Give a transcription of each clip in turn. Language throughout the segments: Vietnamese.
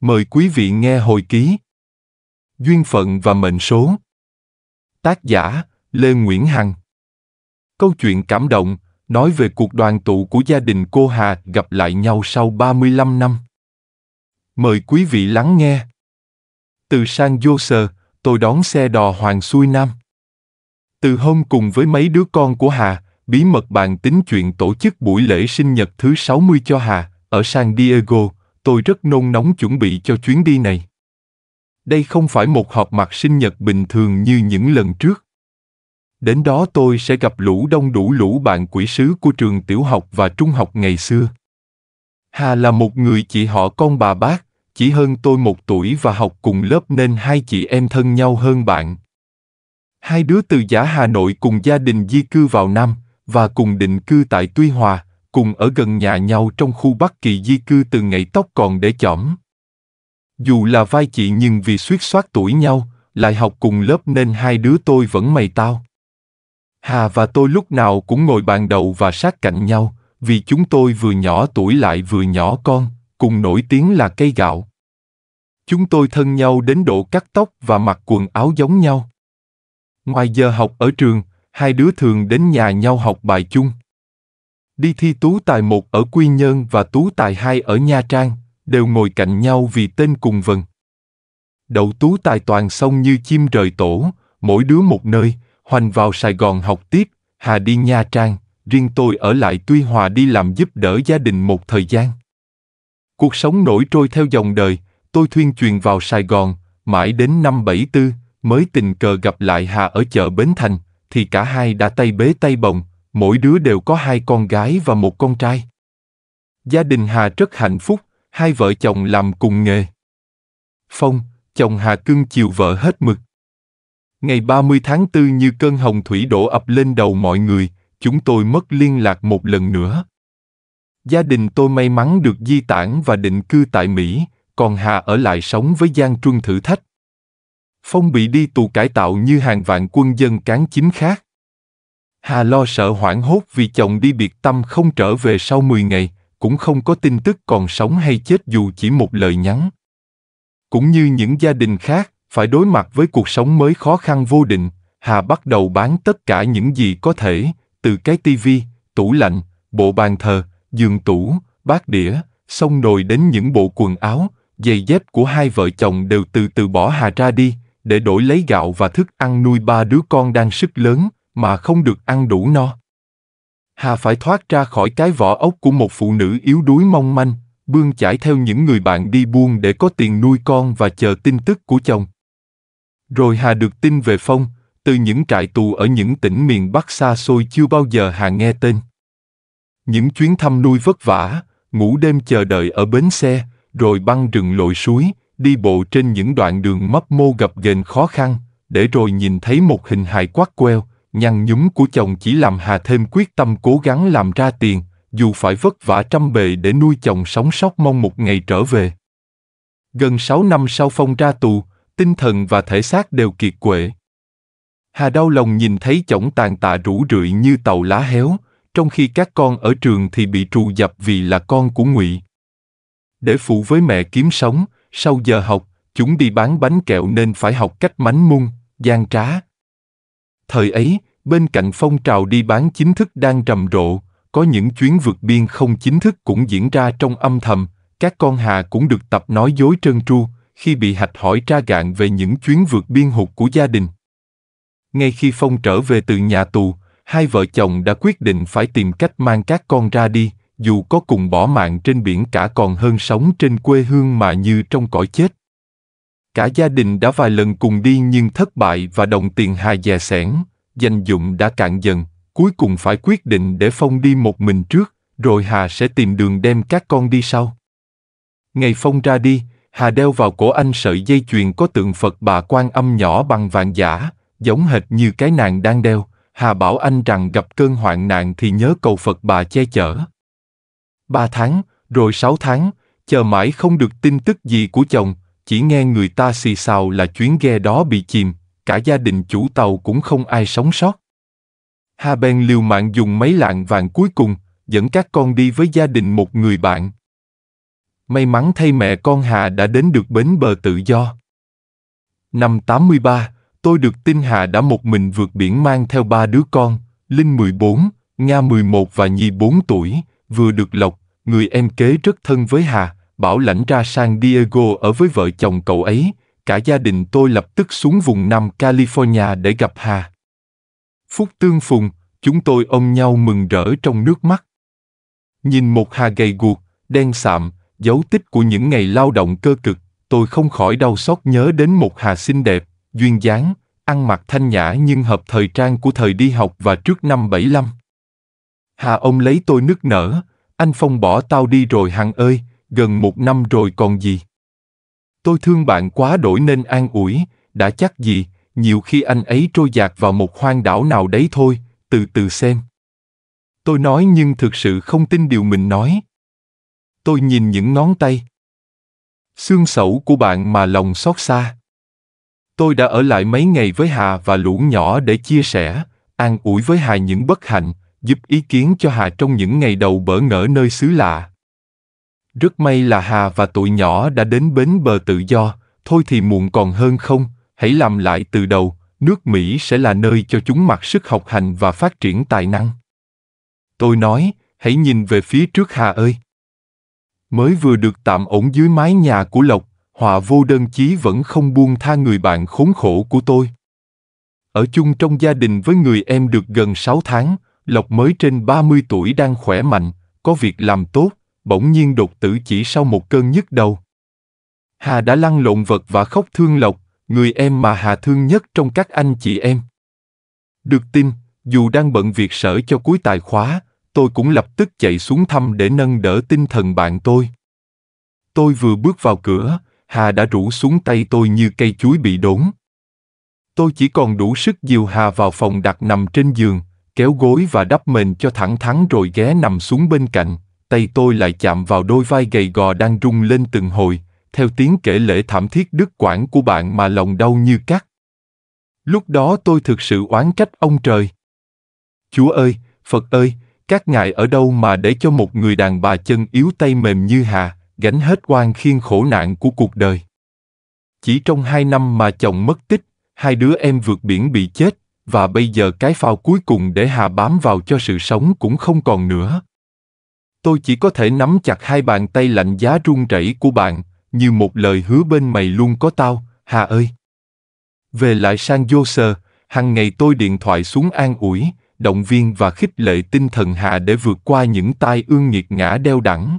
Mời quý vị nghe hồi ký Duyên phận và mệnh số Tác giả Lê Nguyễn Hằng Câu chuyện cảm động nói về cuộc đoàn tụ của gia đình cô Hà gặp lại nhau sau 35 năm. Mời quý vị lắng nghe. Từ San Jose, tôi đón xe đò Hoàng Xuôi Nam. Từ hôm cùng với mấy đứa con của Hà, bí mật bàn tính chuyện tổ chức buổi lễ sinh nhật thứ 60 cho Hà, ở San Diego, tôi rất nôn nóng chuẩn bị cho chuyến đi này. Đây không phải một họp mặt sinh nhật bình thường như những lần trước. Đến đó tôi sẽ gặp lũ đông đủ lũ bạn quỷ sứ của trường tiểu học và trung học ngày xưa. Hà là một người chị họ con bà bác, chỉ hơn tôi một tuổi và học cùng lớp nên hai chị em thân nhau hơn bạn. Hai đứa từ giả Hà Nội cùng gia đình di cư vào Nam và cùng định cư tại Tuy Hòa, cùng ở gần nhà nhau trong khu Bắc Kỳ di cư từ ngày tóc còn để chỏm. Dù là vai chị nhưng vì suýt soát tuổi nhau, lại học cùng lớp nên hai đứa tôi vẫn mày tao. Hà và tôi lúc nào cũng ngồi bàn đầu và sát cạnh nhau, vì chúng tôi vừa nhỏ tuổi lại vừa nhỏ con, cùng nổi tiếng là cây gạo. Chúng tôi thân nhau đến độ cắt tóc và mặc quần áo giống nhau. Ngoài giờ học ở trường, hai đứa thường đến nhà nhau học bài chung đi thi Tú Tài một ở Quy Nhơn và Tú Tài hai ở Nha Trang, đều ngồi cạnh nhau vì tên cùng vần. Đậu Tú Tài toàn xong như chim rời tổ, mỗi đứa một nơi, Hoành vào Sài Gòn học tiếp, Hà đi Nha Trang, riêng tôi ở lại Tuy Hòa đi làm giúp đỡ gia đình một thời gian. Cuộc sống nổi trôi theo dòng đời, tôi thuyên truyền vào Sài Gòn, mãi đến năm 74, mới tình cờ gặp lại Hà ở chợ Bến Thành, thì cả hai đã tay bế tay bồng, mỗi đứa đều có hai con gái và một con trai. Gia đình Hà rất hạnh phúc, hai vợ chồng làm cùng nghề. Phong, chồng Hà cưng chiều vợ hết mực. Ngày 30 tháng 4 như cơn hồng thủy đổ ập lên đầu mọi người, chúng tôi mất liên lạc một lần nữa. Gia đình tôi may mắn được di tản và định cư tại Mỹ, còn Hà ở lại sống với Giang Truân thử thách. Phong bị đi tù cải tạo như hàng vạn quân dân cán chính khác. Hà lo sợ hoảng hốt vì chồng đi biệt tâm không trở về sau 10 ngày, cũng không có tin tức còn sống hay chết dù chỉ một lời nhắn. Cũng như những gia đình khác, phải đối mặt với cuộc sống mới khó khăn vô định, Hà bắt đầu bán tất cả những gì có thể, từ cái tivi, tủ lạnh, bộ bàn thờ, giường tủ, bát đĩa, xông nồi đến những bộ quần áo, giày dép của hai vợ chồng đều từ từ bỏ Hà ra đi, để đổi lấy gạo và thức ăn nuôi ba đứa con đang sức lớn, mà không được ăn đủ no. Hà phải thoát ra khỏi cái vỏ ốc của một phụ nữ yếu đuối mong manh, bươn chải theo những người bạn đi buôn để có tiền nuôi con và chờ tin tức của chồng. Rồi Hà được tin về Phong, từ những trại tù ở những tỉnh miền Bắc xa xôi chưa bao giờ Hà nghe tên. Những chuyến thăm nuôi vất vả, ngủ đêm chờ đợi ở bến xe, rồi băng rừng lội suối, đi bộ trên những đoạn đường mấp mô gập ghềnh khó khăn, để rồi nhìn thấy một hình hài quắc queo, nhăn nhúm của chồng chỉ làm Hà thêm quyết tâm cố gắng làm ra tiền, dù phải vất vả trăm bề để nuôi chồng sống sót mong một ngày trở về. Gần 6 năm sau Phong ra tù, tinh thần và thể xác đều kiệt quệ. Hà đau lòng nhìn thấy chồng tàn tạ rủ rượi như tàu lá héo, trong khi các con ở trường thì bị trù dập vì là con của ngụy. Để phụ với mẹ kiếm sống, sau giờ học, chúng đi bán bánh kẹo nên phải học cách mánh mung, gian trá. Thời ấy, Bên cạnh phong trào đi bán chính thức đang rầm rộ, có những chuyến vượt biên không chính thức cũng diễn ra trong âm thầm, các con hà cũng được tập nói dối trơn tru khi bị hạch hỏi tra gạn về những chuyến vượt biên hụt của gia đình. Ngay khi Phong trở về từ nhà tù, hai vợ chồng đã quyết định phải tìm cách mang các con ra đi, dù có cùng bỏ mạng trên biển cả còn hơn sống trên quê hương mà như trong cõi chết. Cả gia đình đã vài lần cùng đi nhưng thất bại và đồng tiền hà dè sẻn, danh dụng đã cạn dần, cuối cùng phải quyết định để Phong đi một mình trước, rồi Hà sẽ tìm đường đem các con đi sau. Ngày Phong ra đi, Hà đeo vào cổ anh sợi dây chuyền có tượng Phật bà quan âm nhỏ bằng vàng giả, giống hệt như cái nàng đang đeo. Hà bảo anh rằng gặp cơn hoạn nạn thì nhớ cầu Phật bà che chở. Ba tháng, rồi sáu tháng, chờ mãi không được tin tức gì của chồng, chỉ nghe người ta xì xào là chuyến ghe đó bị chìm, cả gia đình chủ tàu cũng không ai sống sót. Hà Ben liều mạng dùng mấy lạng vàng cuối cùng, dẫn các con đi với gia đình một người bạn. May mắn thay mẹ con Hà đã đến được bến bờ tự do. Năm 83, tôi được tin Hà đã một mình vượt biển mang theo ba đứa con, Linh 14, Nga 11 và Nhi 4 tuổi, vừa được lộc, người em kế rất thân với Hà, bảo lãnh ra sang Diego ở với vợ chồng cậu ấy, cả gia đình tôi lập tức xuống vùng Nam California để gặp Hà. Phút tương phùng, chúng tôi ôm nhau mừng rỡ trong nước mắt. Nhìn một Hà gầy guộc, đen sạm, dấu tích của những ngày lao động cơ cực, tôi không khỏi đau xót nhớ đến một Hà xinh đẹp, duyên dáng, ăn mặc thanh nhã nhưng hợp thời trang của thời đi học và trước năm 75. Hà ông lấy tôi nức nở, anh Phong bỏ tao đi rồi hằng ơi, gần một năm rồi còn gì. Tôi thương bạn quá đổi nên an ủi, đã chắc gì, nhiều khi anh ấy trôi dạt vào một hoang đảo nào đấy thôi, từ từ xem. Tôi nói nhưng thực sự không tin điều mình nói. Tôi nhìn những ngón tay. Xương sẩu của bạn mà lòng xót xa. Tôi đã ở lại mấy ngày với Hà và lũ nhỏ để chia sẻ, an ủi với Hà những bất hạnh, giúp ý kiến cho Hà trong những ngày đầu bỡ ngỡ nơi xứ lạ, rất may là Hà và tụi nhỏ đã đến bến bờ tự do, thôi thì muộn còn hơn không, hãy làm lại từ đầu, nước Mỹ sẽ là nơi cho chúng mặc sức học hành và phát triển tài năng. Tôi nói, hãy nhìn về phía trước Hà ơi. Mới vừa được tạm ổn dưới mái nhà của Lộc, họa vô đơn chí vẫn không buông tha người bạn khốn khổ của tôi. Ở chung trong gia đình với người em được gần 6 tháng, Lộc mới trên 30 tuổi đang khỏe mạnh, có việc làm tốt, bỗng nhiên đột tử chỉ sau một cơn nhức đầu. Hà đã lăn lộn vật và khóc thương Lộc, người em mà Hà thương nhất trong các anh chị em. Được tin, dù đang bận việc sở cho cuối tài khóa, tôi cũng lập tức chạy xuống thăm để nâng đỡ tinh thần bạn tôi. Tôi vừa bước vào cửa, Hà đã rủ xuống tay tôi như cây chuối bị đốn. Tôi chỉ còn đủ sức dìu Hà vào phòng đặt nằm trên giường, kéo gối và đắp mền cho thẳng thắn rồi ghé nằm xuống bên cạnh tay tôi lại chạm vào đôi vai gầy gò đang rung lên từng hồi, theo tiếng kể lễ thảm thiết đức quãng của bạn mà lòng đau như cắt. Lúc đó tôi thực sự oán trách ông trời. Chúa ơi, Phật ơi, các ngài ở đâu mà để cho một người đàn bà chân yếu tay mềm như hà, gánh hết oan khiên khổ nạn của cuộc đời. Chỉ trong hai năm mà chồng mất tích, hai đứa em vượt biển bị chết, và bây giờ cái phao cuối cùng để hà bám vào cho sự sống cũng không còn nữa. Tôi chỉ có thể nắm chặt hai bàn tay lạnh giá run rẩy của bạn, như một lời hứa bên mày luôn có tao, Hà ơi. Về lại sang vô sơ, hàng ngày tôi điện thoại xuống an ủi, động viên và khích lệ tinh thần Hà để vượt qua những tai ương nghiệt ngã đeo đẳng.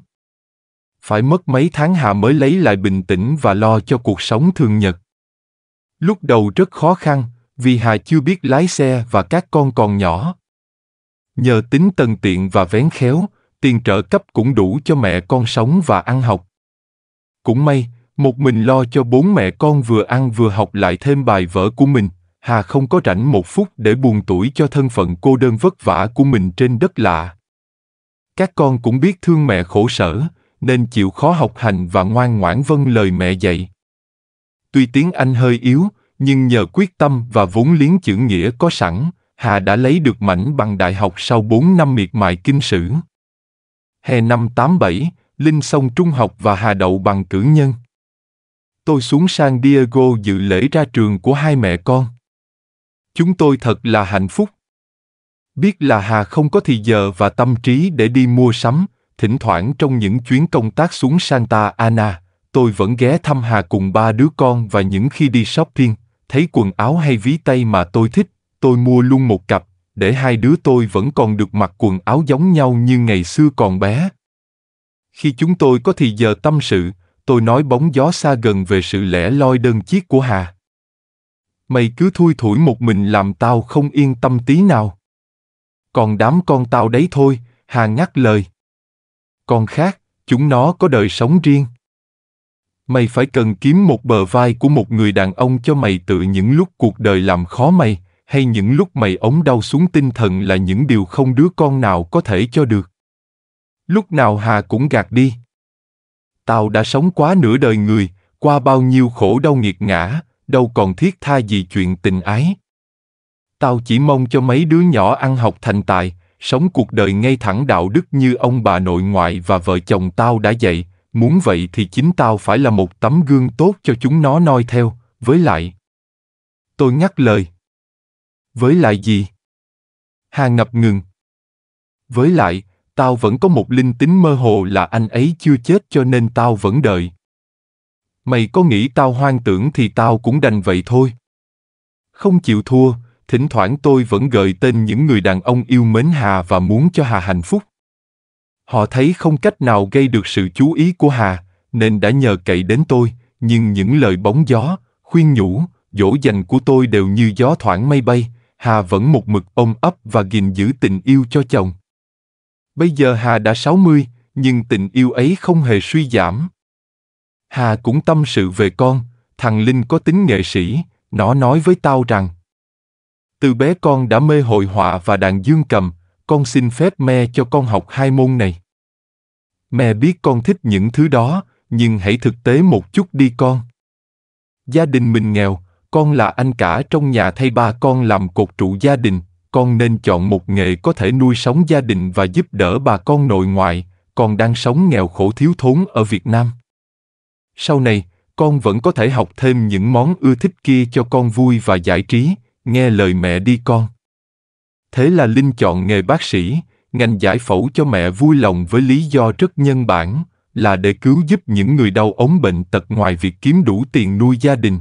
Phải mất mấy tháng Hà mới lấy lại bình tĩnh và lo cho cuộc sống thường nhật. Lúc đầu rất khó khăn, vì Hà chưa biết lái xe và các con còn nhỏ. Nhờ tính tần tiện và vén khéo, tiền trợ cấp cũng đủ cho mẹ con sống và ăn học. Cũng may, một mình lo cho bốn mẹ con vừa ăn vừa học lại thêm bài vở của mình, Hà không có rảnh một phút để buồn tuổi cho thân phận cô đơn vất vả của mình trên đất lạ. Các con cũng biết thương mẹ khổ sở, nên chịu khó học hành và ngoan ngoãn vâng lời mẹ dạy. Tuy tiếng Anh hơi yếu, nhưng nhờ quyết tâm và vốn liếng chữ nghĩa có sẵn, Hà đã lấy được mảnh bằng đại học sau 4 năm miệt mài kinh sử hè năm 87, Linh xong trung học và Hà đậu bằng cử nhân. Tôi xuống San Diego dự lễ ra trường của hai mẹ con. Chúng tôi thật là hạnh phúc. Biết là Hà không có thì giờ và tâm trí để đi mua sắm, thỉnh thoảng trong những chuyến công tác xuống Santa Ana, tôi vẫn ghé thăm Hà cùng ba đứa con và những khi đi shopping, thấy quần áo hay ví tay mà tôi thích, tôi mua luôn một cặp để hai đứa tôi vẫn còn được mặc quần áo giống nhau như ngày xưa còn bé. Khi chúng tôi có thì giờ tâm sự, tôi nói bóng gió xa gần về sự lẻ loi đơn chiếc của Hà. Mày cứ thui thủi một mình làm tao không yên tâm tí nào. Còn đám con tao đấy thôi, Hà ngắt lời. còn khác, chúng nó có đời sống riêng. Mày phải cần kiếm một bờ vai của một người đàn ông cho mày tự những lúc cuộc đời làm khó mày, hay những lúc mày ống đau xuống tinh thần là những điều không đứa con nào có thể cho được lúc nào hà cũng gạt đi tao đã sống quá nửa đời người qua bao nhiêu khổ đau nghiệt ngã đâu còn thiết tha gì chuyện tình ái tao chỉ mong cho mấy đứa nhỏ ăn học thành tài sống cuộc đời ngay thẳng đạo đức như ông bà nội ngoại và vợ chồng tao đã dạy muốn vậy thì chính tao phải là một tấm gương tốt cho chúng nó noi theo với lại tôi ngắt lời với lại gì? Hà ngập ngừng. Với lại, tao vẫn có một linh tính mơ hồ là anh ấy chưa chết cho nên tao vẫn đợi. Mày có nghĩ tao hoang tưởng thì tao cũng đành vậy thôi. Không chịu thua, thỉnh thoảng tôi vẫn gợi tên những người đàn ông yêu mến Hà và muốn cho Hà hạnh phúc. Họ thấy không cách nào gây được sự chú ý của Hà, nên đã nhờ cậy đến tôi, nhưng những lời bóng gió, khuyên nhủ, dỗ dành của tôi đều như gió thoảng mây bay, Hà vẫn một mực ôm ấp và gìn giữ tình yêu cho chồng. Bây giờ Hà đã 60, nhưng tình yêu ấy không hề suy giảm. Hà cũng tâm sự về con, thằng Linh có tính nghệ sĩ, nó nói với tao rằng Từ bé con đã mê hội họa và đàn dương cầm, con xin phép mẹ cho con học hai môn này. Mẹ biết con thích những thứ đó, nhưng hãy thực tế một chút đi con. Gia đình mình nghèo, con là anh cả trong nhà thay ba con làm cột trụ gia đình, con nên chọn một nghề có thể nuôi sống gia đình và giúp đỡ bà con nội ngoại, con đang sống nghèo khổ thiếu thốn ở Việt Nam. Sau này, con vẫn có thể học thêm những món ưa thích kia cho con vui và giải trí, nghe lời mẹ đi con. Thế là Linh chọn nghề bác sĩ, ngành giải phẫu cho mẹ vui lòng với lý do rất nhân bản, là để cứu giúp những người đau ốm bệnh tật ngoài việc kiếm đủ tiền nuôi gia đình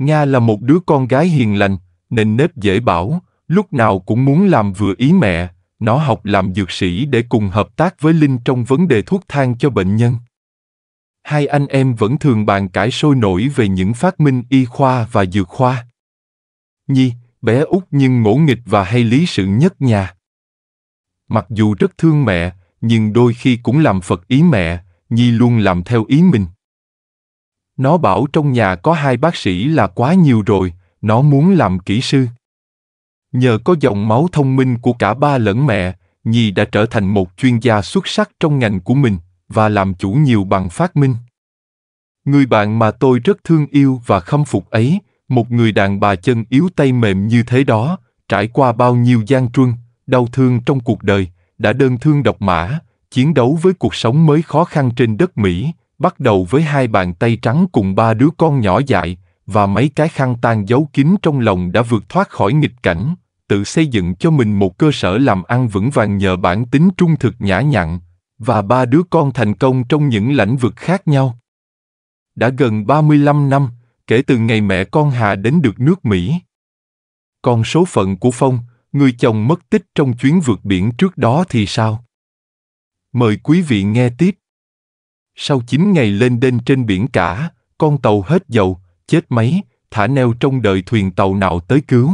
Nga là một đứa con gái hiền lành, nên nếp dễ bảo, lúc nào cũng muốn làm vừa ý mẹ, nó học làm dược sĩ để cùng hợp tác với Linh trong vấn đề thuốc thang cho bệnh nhân. Hai anh em vẫn thường bàn cãi sôi nổi về những phát minh y khoa và dược khoa. Nhi, bé út nhưng ngỗ nghịch và hay lý sự nhất nhà. Mặc dù rất thương mẹ, nhưng đôi khi cũng làm phật ý mẹ, Nhi luôn làm theo ý mình. Nó bảo trong nhà có hai bác sĩ là quá nhiều rồi, nó muốn làm kỹ sư. Nhờ có dòng máu thông minh của cả ba lẫn mẹ, Nhi đã trở thành một chuyên gia xuất sắc trong ngành của mình và làm chủ nhiều bằng phát minh. Người bạn mà tôi rất thương yêu và khâm phục ấy, một người đàn bà chân yếu tay mềm như thế đó, trải qua bao nhiêu gian truân, đau thương trong cuộc đời, đã đơn thương độc mã, chiến đấu với cuộc sống mới khó khăn trên đất Mỹ, bắt đầu với hai bàn tay trắng cùng ba đứa con nhỏ dại, và mấy cái khăn tan giấu kín trong lòng đã vượt thoát khỏi nghịch cảnh, tự xây dựng cho mình một cơ sở làm ăn vững vàng nhờ bản tính trung thực nhã nhặn, và ba đứa con thành công trong những lĩnh vực khác nhau. Đã gần 35 năm, kể từ ngày mẹ con Hà đến được nước Mỹ. Còn số phận của Phong, người chồng mất tích trong chuyến vượt biển trước đó thì sao? Mời quý vị nghe tiếp. Sau 9 ngày lên đên trên biển cả, con tàu hết dầu, chết máy, thả neo trong đời thuyền tàu nào tới cứu.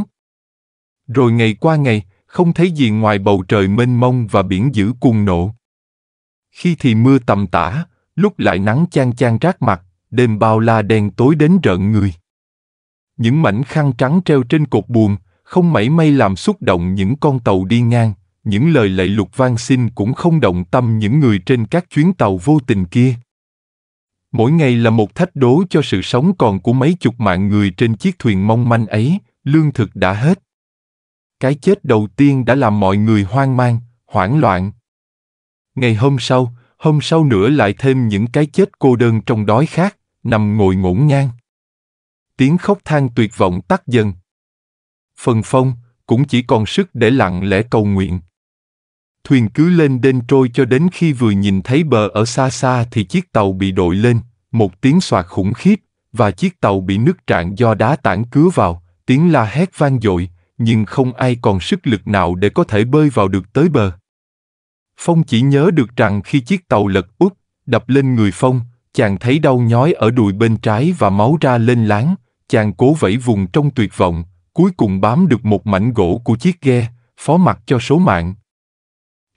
Rồi ngày qua ngày, không thấy gì ngoài bầu trời mênh mông và biển dữ cuồng nộ. Khi thì mưa tầm tã, lúc lại nắng chang chang rát mặt, đêm bao la đen tối đến rợn người. Những mảnh khăn trắng treo trên cột buồm, không mảy may làm xúc động những con tàu đi ngang, những lời lạy lục van xin cũng không động tâm những người trên các chuyến tàu vô tình kia. Mỗi ngày là một thách đố cho sự sống còn của mấy chục mạng người trên chiếc thuyền mong manh ấy, lương thực đã hết. Cái chết đầu tiên đã làm mọi người hoang mang, hoảng loạn. Ngày hôm sau, hôm sau nữa lại thêm những cái chết cô đơn trong đói khát, nằm ngồi ngổn ngang. Tiếng khóc than tuyệt vọng tắt dần. Phần phong cũng chỉ còn sức để lặng lẽ cầu nguyện thuyền cứ lên đên trôi cho đến khi vừa nhìn thấy bờ ở xa xa thì chiếc tàu bị đội lên, một tiếng soạt khủng khiếp, và chiếc tàu bị nước trạng do đá tảng cứa vào, tiếng la hét vang dội, nhưng không ai còn sức lực nào để có thể bơi vào được tới bờ. Phong chỉ nhớ được rằng khi chiếc tàu lật úp, đập lên người Phong, chàng thấy đau nhói ở đùi bên trái và máu ra lên láng, chàng cố vẫy vùng trong tuyệt vọng, cuối cùng bám được một mảnh gỗ của chiếc ghe, phó mặc cho số mạng.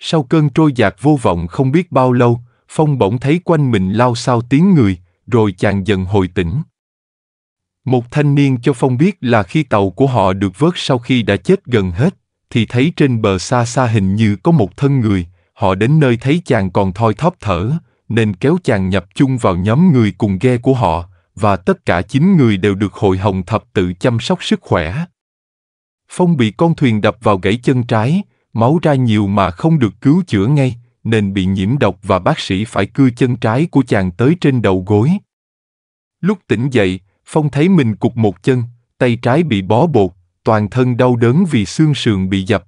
Sau cơn trôi dạt vô vọng không biết bao lâu, Phong bỗng thấy quanh mình lao sao tiếng người, rồi chàng dần hồi tỉnh. Một thanh niên cho Phong biết là khi tàu của họ được vớt sau khi đã chết gần hết, thì thấy trên bờ xa xa hình như có một thân người, họ đến nơi thấy chàng còn thoi thóp thở, nên kéo chàng nhập chung vào nhóm người cùng ghe của họ, và tất cả chín người đều được hội hồng thập tự chăm sóc sức khỏe. Phong bị con thuyền đập vào gãy chân trái, máu ra nhiều mà không được cứu chữa ngay, nên bị nhiễm độc và bác sĩ phải cưa chân trái của chàng tới trên đầu gối. Lúc tỉnh dậy, Phong thấy mình cục một chân, tay trái bị bó bột, toàn thân đau đớn vì xương sườn bị dập.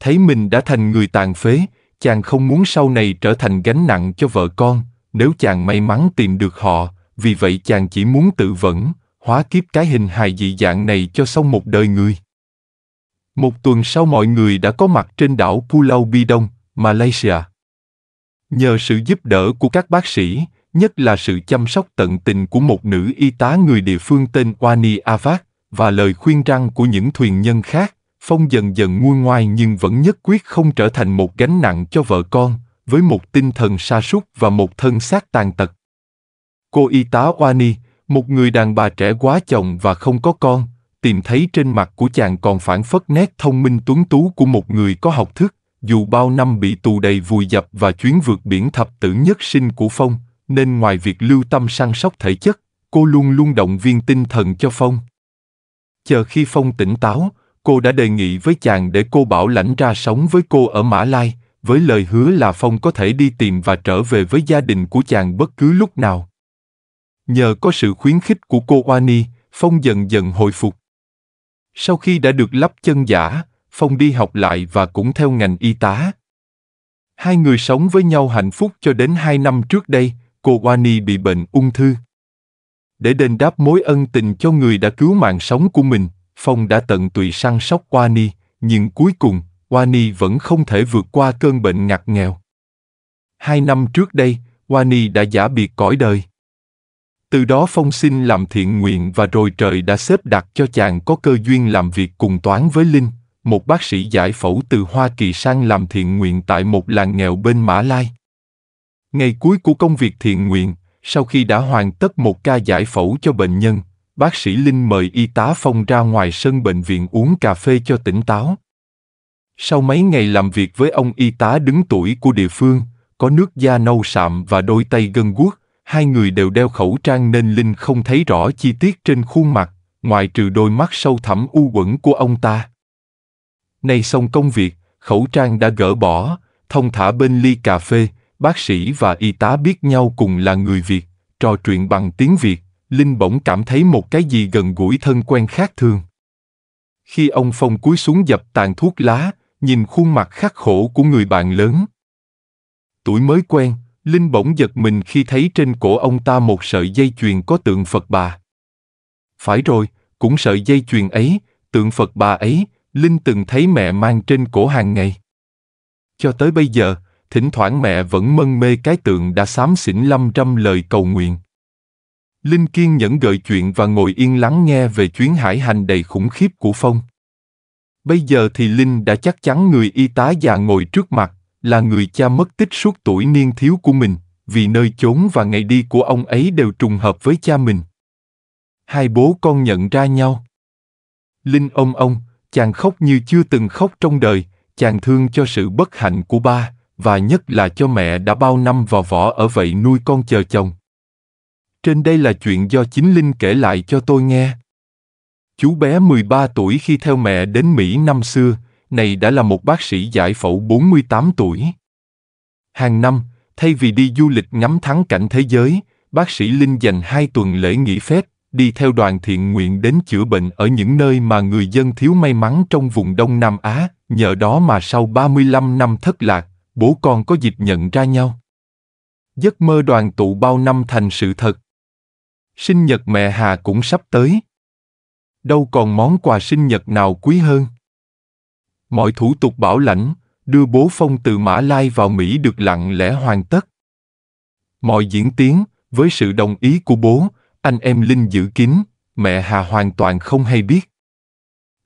Thấy mình đã thành người tàn phế, chàng không muốn sau này trở thành gánh nặng cho vợ con, nếu chàng may mắn tìm được họ, vì vậy chàng chỉ muốn tự vẫn, hóa kiếp cái hình hài dị dạng này cho xong một đời người. Một tuần sau mọi người đã có mặt trên đảo Pulau Bidong, Malaysia. Nhờ sự giúp đỡ của các bác sĩ, nhất là sự chăm sóc tận tình của một nữ y tá người địa phương tên Wani Avak và lời khuyên răng của những thuyền nhân khác, Phong dần dần nguôi ngoai nhưng vẫn nhất quyết không trở thành một gánh nặng cho vợ con, với một tinh thần sa sút và một thân xác tàn tật. Cô y tá Wani, một người đàn bà trẻ quá chồng và không có con, tìm thấy trên mặt của chàng còn phản phất nét thông minh tuấn tú của một người có học thức, dù bao năm bị tù đầy vùi dập và chuyến vượt biển thập tử nhất sinh của Phong, nên ngoài việc lưu tâm săn sóc thể chất, cô luôn luôn động viên tinh thần cho Phong. Chờ khi Phong tỉnh táo, cô đã đề nghị với chàng để cô bảo lãnh ra sống với cô ở Mã Lai, với lời hứa là Phong có thể đi tìm và trở về với gia đình của chàng bất cứ lúc nào. Nhờ có sự khuyến khích của cô Oani, Phong dần dần hồi phục. Sau khi đã được lắp chân giả, Phong đi học lại và cũng theo ngành y tá. Hai người sống với nhau hạnh phúc cho đến hai năm trước đây, cô Wani bị bệnh ung thư. Để đền đáp mối ân tình cho người đã cứu mạng sống của mình, Phong đã tận tụy săn sóc Wani, nhưng cuối cùng, Wani vẫn không thể vượt qua cơn bệnh ngặt nghèo. Hai năm trước đây, Wani đã giả biệt cõi đời từ đó phong xin làm thiện nguyện và rồi trời đã xếp đặt cho chàng có cơ duyên làm việc cùng toán với Linh, một bác sĩ giải phẫu từ Hoa Kỳ sang làm thiện nguyện tại một làng nghèo bên Mã Lai. Ngày cuối của công việc thiện nguyện, sau khi đã hoàn tất một ca giải phẫu cho bệnh nhân, bác sĩ Linh mời y tá Phong ra ngoài sân bệnh viện uống cà phê cho tỉnh táo. Sau mấy ngày làm việc với ông y tá đứng tuổi của địa phương, có nước da nâu sạm và đôi tay gân guốc, hai người đều đeo khẩu trang nên Linh không thấy rõ chi tiết trên khuôn mặt, ngoài trừ đôi mắt sâu thẳm u quẩn của ông ta. Nay xong công việc, khẩu trang đã gỡ bỏ, thông thả bên ly cà phê, bác sĩ và y tá biết nhau cùng là người Việt, trò chuyện bằng tiếng Việt, Linh bỗng cảm thấy một cái gì gần gũi thân quen khác thường. Khi ông Phong cúi xuống dập tàn thuốc lá, nhìn khuôn mặt khắc khổ của người bạn lớn. Tuổi mới quen, Linh bỗng giật mình khi thấy trên cổ ông ta một sợi dây chuyền có tượng Phật bà. Phải rồi, cũng sợi dây chuyền ấy, tượng Phật bà ấy, Linh từng thấy mẹ mang trên cổ hàng ngày. Cho tới bây giờ, thỉnh thoảng mẹ vẫn mân mê cái tượng đã xám xỉn lâm trăm lời cầu nguyện. Linh kiên nhẫn gợi chuyện và ngồi yên lắng nghe về chuyến hải hành đầy khủng khiếp của Phong. Bây giờ thì Linh đã chắc chắn người y tá già ngồi trước mặt là người cha mất tích suốt tuổi niên thiếu của mình, vì nơi chốn và ngày đi của ông ấy đều trùng hợp với cha mình. Hai bố con nhận ra nhau. Linh ôm ông, chàng khóc như chưa từng khóc trong đời, chàng thương cho sự bất hạnh của ba, và nhất là cho mẹ đã bao năm vào vỏ ở vậy nuôi con chờ chồng. Trên đây là chuyện do chính Linh kể lại cho tôi nghe. Chú bé 13 tuổi khi theo mẹ đến Mỹ năm xưa, này đã là một bác sĩ giải phẫu 48 tuổi. Hàng năm, thay vì đi du lịch ngắm thắng cảnh thế giới, bác sĩ Linh dành hai tuần lễ nghỉ phép, đi theo đoàn thiện nguyện đến chữa bệnh ở những nơi mà người dân thiếu may mắn trong vùng Đông Nam Á, nhờ đó mà sau 35 năm thất lạc, bố con có dịp nhận ra nhau. Giấc mơ đoàn tụ bao năm thành sự thật. Sinh nhật mẹ Hà cũng sắp tới. Đâu còn món quà sinh nhật nào quý hơn. Mọi thủ tục bảo lãnh, đưa bố phong từ Mã Lai vào Mỹ được lặng lẽ hoàn tất. Mọi diễn tiến, với sự đồng ý của bố, anh em Linh giữ kín, mẹ Hà hoàn toàn không hay biết.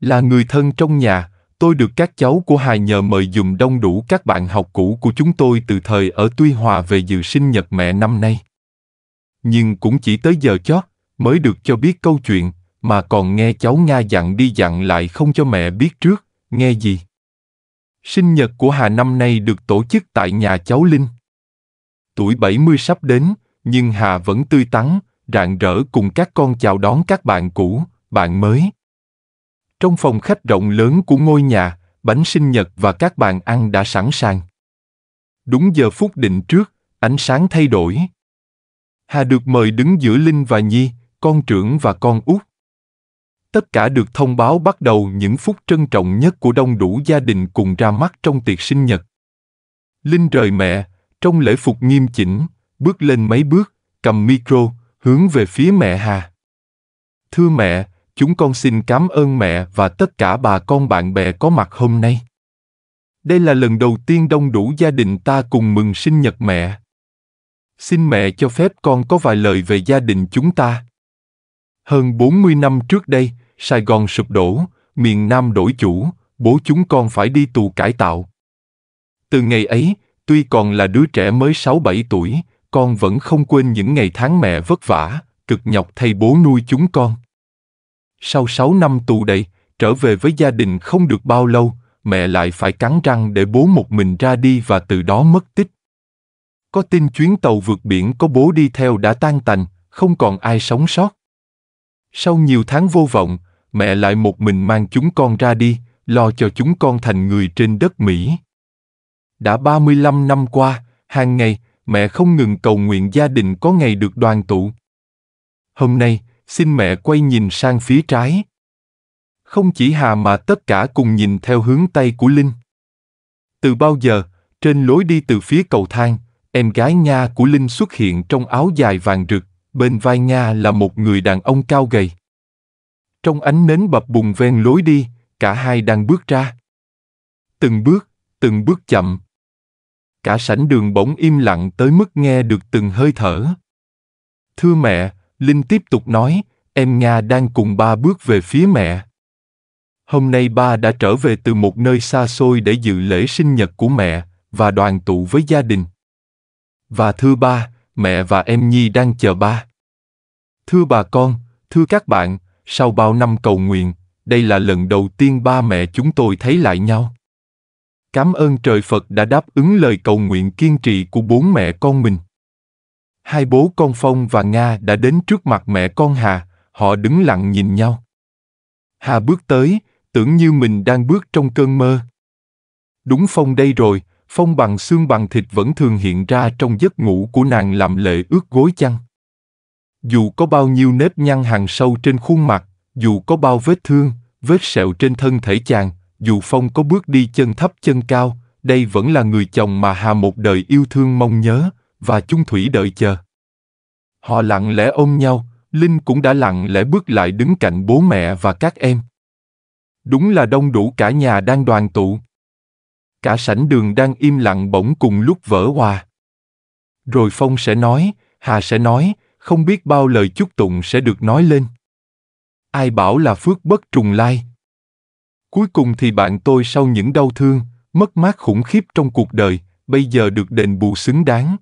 Là người thân trong nhà, tôi được các cháu của Hà nhờ mời dùm đông đủ các bạn học cũ của chúng tôi từ thời ở Tuy Hòa về dự sinh nhật mẹ năm nay. Nhưng cũng chỉ tới giờ chót, mới được cho biết câu chuyện, mà còn nghe cháu Nga dặn đi dặn lại không cho mẹ biết trước nghe gì? Sinh nhật của Hà năm nay được tổ chức tại nhà cháu Linh. Tuổi 70 sắp đến, nhưng Hà vẫn tươi tắn, rạng rỡ cùng các con chào đón các bạn cũ, bạn mới. Trong phòng khách rộng lớn của ngôi nhà, bánh sinh nhật và các bàn ăn đã sẵn sàng. Đúng giờ phút định trước, ánh sáng thay đổi. Hà được mời đứng giữa Linh và Nhi, con trưởng và con út tất cả được thông báo bắt đầu những phút trân trọng nhất của đông đủ gia đình cùng ra mắt trong tiệc sinh nhật. Linh rời mẹ, trong lễ phục nghiêm chỉnh, bước lên mấy bước, cầm micro, hướng về phía mẹ Hà. Thưa mẹ, chúng con xin cảm ơn mẹ và tất cả bà con bạn bè có mặt hôm nay. Đây là lần đầu tiên đông đủ gia đình ta cùng mừng sinh nhật mẹ. Xin mẹ cho phép con có vài lời về gia đình chúng ta. Hơn 40 năm trước đây, Sài Gòn sụp đổ, miền Nam đổi chủ, bố chúng con phải đi tù cải tạo. Từ ngày ấy, tuy còn là đứa trẻ mới 6-7 tuổi, con vẫn không quên những ngày tháng mẹ vất vả, cực nhọc thay bố nuôi chúng con. Sau 6 năm tù đầy, trở về với gia đình không được bao lâu, mẹ lại phải cắn răng để bố một mình ra đi và từ đó mất tích. Có tin chuyến tàu vượt biển có bố đi theo đã tan tành, không còn ai sống sót. Sau nhiều tháng vô vọng, mẹ lại một mình mang chúng con ra đi, lo cho chúng con thành người trên đất Mỹ. Đã 35 năm qua, hàng ngày, mẹ không ngừng cầu nguyện gia đình có ngày được đoàn tụ. Hôm nay, xin mẹ quay nhìn sang phía trái. Không chỉ Hà mà tất cả cùng nhìn theo hướng tay của Linh. Từ bao giờ, trên lối đi từ phía cầu thang, em gái Nga của Linh xuất hiện trong áo dài vàng rực, bên vai Nga là một người đàn ông cao gầy. Trong ánh nến bập bùng ven lối đi, cả hai đang bước ra. Từng bước, từng bước chậm. Cả sảnh đường bỗng im lặng tới mức nghe được từng hơi thở. Thưa mẹ, Linh tiếp tục nói, em Nga đang cùng ba bước về phía mẹ. Hôm nay ba đã trở về từ một nơi xa xôi để dự lễ sinh nhật của mẹ và đoàn tụ với gia đình. Và thưa ba, mẹ và em Nhi đang chờ ba. Thưa bà con, thưa các bạn, sau bao năm cầu nguyện, đây là lần đầu tiên ba mẹ chúng tôi thấy lại nhau. Cảm ơn trời Phật đã đáp ứng lời cầu nguyện kiên trì của bốn mẹ con mình. Hai bố con Phong và Nga đã đến trước mặt mẹ con Hà, họ đứng lặng nhìn nhau. Hà bước tới, tưởng như mình đang bước trong cơn mơ. Đúng Phong đây rồi, Phong bằng xương bằng thịt vẫn thường hiện ra trong giấc ngủ của nàng làm lệ ướt gối chăn dù có bao nhiêu nếp nhăn hàng sâu trên khuôn mặt, dù có bao vết thương, vết sẹo trên thân thể chàng, dù Phong có bước đi chân thấp chân cao, đây vẫn là người chồng mà Hà một đời yêu thương mong nhớ, và chung thủy đợi chờ. Họ lặng lẽ ôm nhau, Linh cũng đã lặng lẽ bước lại đứng cạnh bố mẹ và các em. Đúng là đông đủ cả nhà đang đoàn tụ. Cả sảnh đường đang im lặng bỗng cùng lúc vỡ hòa. Rồi Phong sẽ nói, Hà sẽ nói, không biết bao lời chúc tụng sẽ được nói lên. Ai bảo là phước bất trùng lai. Cuối cùng thì bạn tôi sau những đau thương, mất mát khủng khiếp trong cuộc đời, bây giờ được đền bù xứng đáng.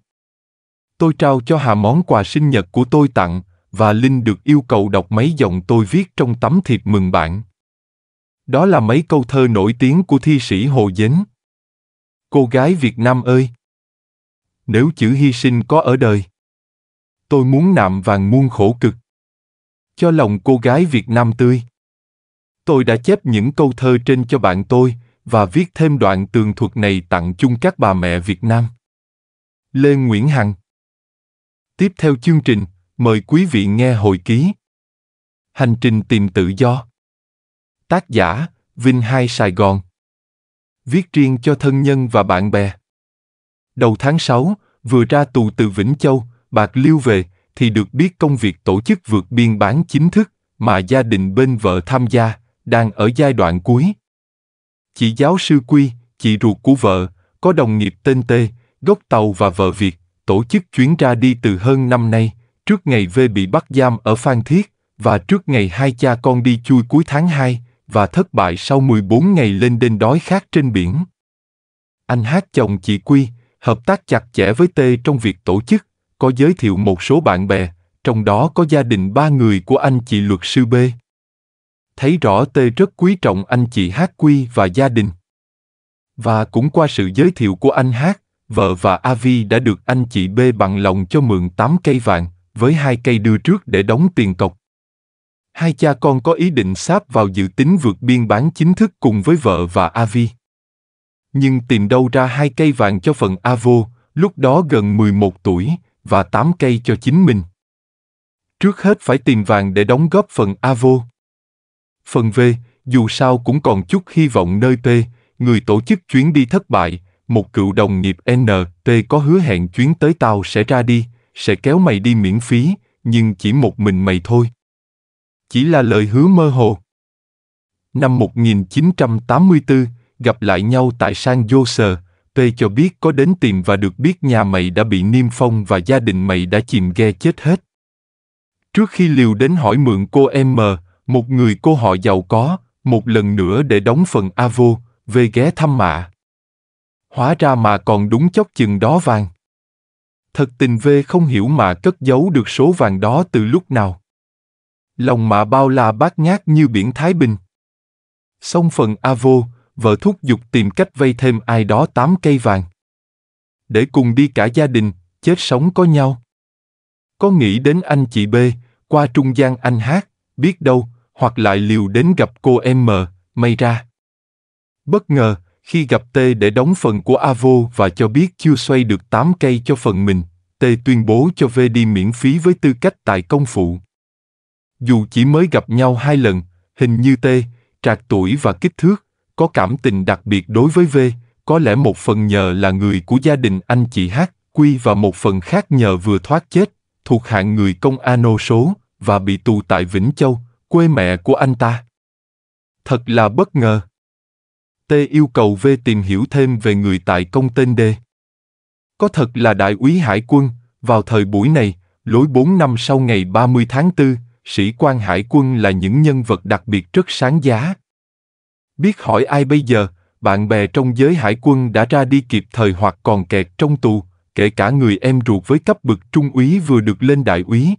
Tôi trao cho Hà món quà sinh nhật của tôi tặng, và Linh được yêu cầu đọc mấy dòng tôi viết trong tấm thiệp mừng bạn. Đó là mấy câu thơ nổi tiếng của thi sĩ Hồ Dến. Cô gái Việt Nam ơi! Nếu chữ hy sinh có ở đời, tôi muốn nạm vàng muôn khổ cực. Cho lòng cô gái Việt Nam tươi. Tôi đã chép những câu thơ trên cho bạn tôi và viết thêm đoạn tường thuật này tặng chung các bà mẹ Việt Nam. Lê Nguyễn Hằng Tiếp theo chương trình, mời quý vị nghe hồi ký. Hành trình tìm tự do. Tác giả, Vinh Hai Sài Gòn. Viết riêng cho thân nhân và bạn bè. Đầu tháng 6, vừa ra tù từ Vĩnh Châu, Bạc Liêu về, thì được biết công việc tổ chức vượt biên bán chính thức mà gia đình bên vợ tham gia đang ở giai đoạn cuối. Chị giáo sư Quy, chị ruột của vợ, có đồng nghiệp tên tê gốc Tàu và vợ Việt, tổ chức chuyến ra đi từ hơn năm nay, trước ngày về bị bắt giam ở Phan Thiết, và trước ngày hai cha con đi chui cuối tháng 2, và thất bại sau 14 ngày lên đên đói khát trên biển. Anh hát chồng chị Quy, hợp tác chặt chẽ với tê trong việc tổ chức, có giới thiệu một số bạn bè, trong đó có gia đình ba người của anh chị luật sư B. Thấy rõ T rất quý trọng anh chị Hát Quy và gia đình. Và cũng qua sự giới thiệu của anh Hát, vợ và Avi đã được anh chị B bằng lòng cho mượn 8 cây vàng, với hai cây đưa trước để đóng tiền cọc. Hai cha con có ý định sáp vào dự tính vượt biên bán chính thức cùng với vợ và Avi. Nhưng tìm đâu ra hai cây vàng cho phần Avo, lúc đó gần 11 tuổi, và tám cây cho chính mình. Trước hết phải tìm vàng để đóng góp phần avo. Phần V, dù sao cũng còn chút hy vọng nơi t người tổ chức chuyến đi thất bại, một cựu đồng nghiệp N, T có hứa hẹn chuyến tới tàu sẽ ra đi, sẽ kéo mày đi miễn phí, nhưng chỉ một mình mày thôi. Chỉ là lời hứa mơ hồ. Năm 1984, gặp lại nhau tại San Jose, tê cho biết có đến tìm và được biết nhà mày đã bị niêm phong và gia đình mày đã chìm ghe chết hết. Trước khi liều đến hỏi mượn cô em M, một người cô họ giàu có, một lần nữa để đóng phần avo, về ghé thăm mạ. Hóa ra mà còn đúng chốc chừng đó vàng. Thật tình V không hiểu mà cất giấu được số vàng đó từ lúc nào. Lòng mạ bao la bát ngát như biển Thái Bình. Xong phần avo, vợ thúc giục tìm cách vay thêm ai đó tám cây vàng. Để cùng đi cả gia đình, chết sống có nhau. Có nghĩ đến anh chị B, qua trung gian anh hát, biết đâu, hoặc lại liều đến gặp cô em M, may ra. Bất ngờ, khi gặp T để đóng phần của Avo và cho biết chưa xoay được 8 cây cho phần mình, T tuyên bố cho V đi miễn phí với tư cách tại công phụ. Dù chỉ mới gặp nhau hai lần, hình như T, trạc tuổi và kích thước, có cảm tình đặc biệt đối với V, có lẽ một phần nhờ là người của gia đình anh chị H, Quy và một phần khác nhờ vừa thoát chết, thuộc hạng người công ano số và bị tù tại Vĩnh Châu, quê mẹ của anh ta. Thật là bất ngờ. T yêu cầu V tìm hiểu thêm về người tại công tên D. Có thật là đại úy hải quân, vào thời buổi này, lối 4 năm sau ngày 30 tháng 4, sĩ quan hải quân là những nhân vật đặc biệt rất sáng giá, Biết hỏi ai bây giờ, bạn bè trong giới hải quân đã ra đi kịp thời hoặc còn kẹt trong tù, kể cả người em ruột với cấp bậc trung úy vừa được lên đại úy.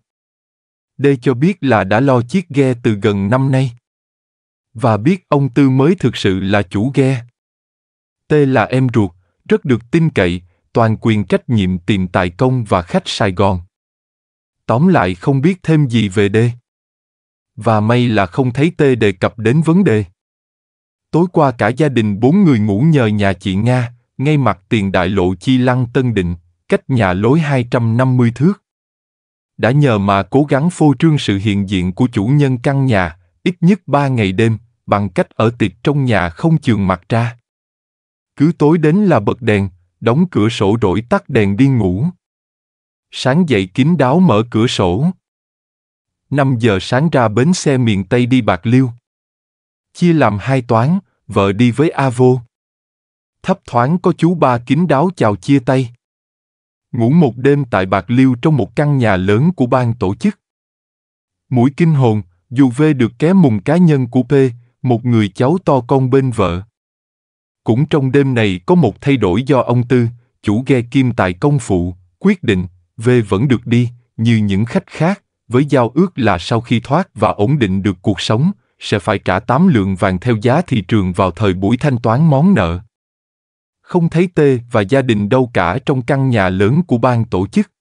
đây cho biết là đã lo chiếc ghe từ gần năm nay. Và biết ông Tư mới thực sự là chủ ghe. T là em ruột, rất được tin cậy, toàn quyền trách nhiệm tìm tài công và khách Sài Gòn. Tóm lại không biết thêm gì về D. Và may là không thấy T đề cập đến vấn đề tối qua cả gia đình bốn người ngủ nhờ nhà chị Nga, ngay mặt tiền đại lộ Chi Lăng Tân Định, cách nhà lối 250 thước. Đã nhờ mà cố gắng phô trương sự hiện diện của chủ nhân căn nhà, ít nhất ba ngày đêm, bằng cách ở tiệc trong nhà không trường mặt ra. Cứ tối đến là bật đèn, đóng cửa sổ rỗi tắt đèn đi ngủ. Sáng dậy kín đáo mở cửa sổ. 5 giờ sáng ra bến xe miền Tây đi Bạc Liêu chia làm hai toán, vợ đi với A vô. Thấp thoáng có chú ba kín đáo chào chia tay. Ngủ một đêm tại Bạc Liêu trong một căn nhà lớn của ban tổ chức. Mũi kinh hồn, dù V được ké mùng cá nhân của P, một người cháu to con bên vợ. Cũng trong đêm này có một thay đổi do ông Tư, chủ ghe kim tài công phụ, quyết định, V vẫn được đi, như những khách khác, với giao ước là sau khi thoát và ổn định được cuộc sống, sẽ phải trả 8 lượng vàng theo giá thị trường vào thời buổi thanh toán món nợ. Không thấy T và gia đình đâu cả trong căn nhà lớn của ban tổ chức.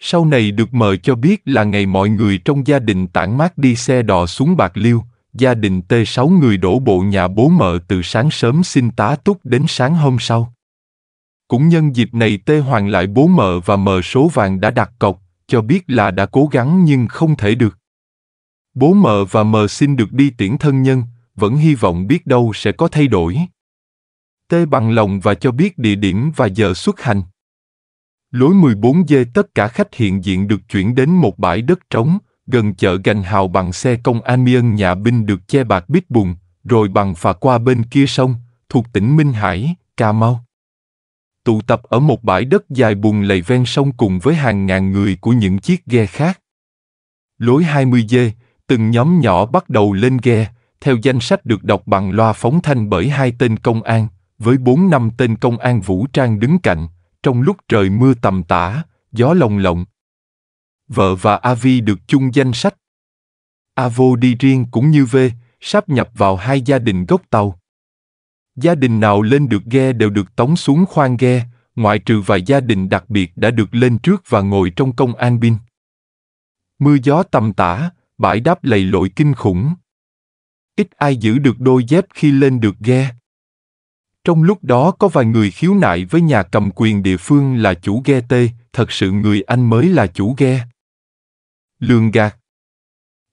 Sau này được mời cho biết là ngày mọi người trong gia đình tản mát đi xe đò xuống Bạc Liêu, gia đình T 6 người đổ bộ nhà bố mợ từ sáng sớm xin tá túc đến sáng hôm sau. Cũng nhân dịp này Tê hoàn lại bố mợ và mờ số vàng đã đặt cọc, cho biết là đã cố gắng nhưng không thể được. Bố mờ và mờ xin được đi tiễn thân nhân, vẫn hy vọng biết đâu sẽ có thay đổi. Tê bằng lòng và cho biết địa điểm và giờ xuất hành. Lối 14D tất cả khách hiện diện được chuyển đến một bãi đất trống, gần chợ gành hào bằng xe công Amiens nhà binh được che bạc bít bùn, rồi bằng phà qua bên kia sông, thuộc tỉnh Minh Hải, Cà Mau. Tụ tập ở một bãi đất dài bùn lầy ven sông cùng với hàng ngàn người của những chiếc ghe khác. Lối 20D, từng nhóm nhỏ bắt đầu lên ghe, theo danh sách được đọc bằng loa phóng thanh bởi hai tên công an, với bốn năm tên công an vũ trang đứng cạnh, trong lúc trời mưa tầm tã, gió lồng lộng. Vợ và Avi được chung danh sách. Avo đi riêng cũng như V, Sắp nhập vào hai gia đình gốc tàu. Gia đình nào lên được ghe đều được tống xuống khoang ghe, ngoại trừ vài gia đình đặc biệt đã được lên trước và ngồi trong công an binh. Mưa gió tầm tã, bãi đáp lầy lội kinh khủng. Ít ai giữ được đôi dép khi lên được ghe. Trong lúc đó có vài người khiếu nại với nhà cầm quyền địa phương là chủ ghe tê, thật sự người Anh mới là chủ ghe. Lường gạt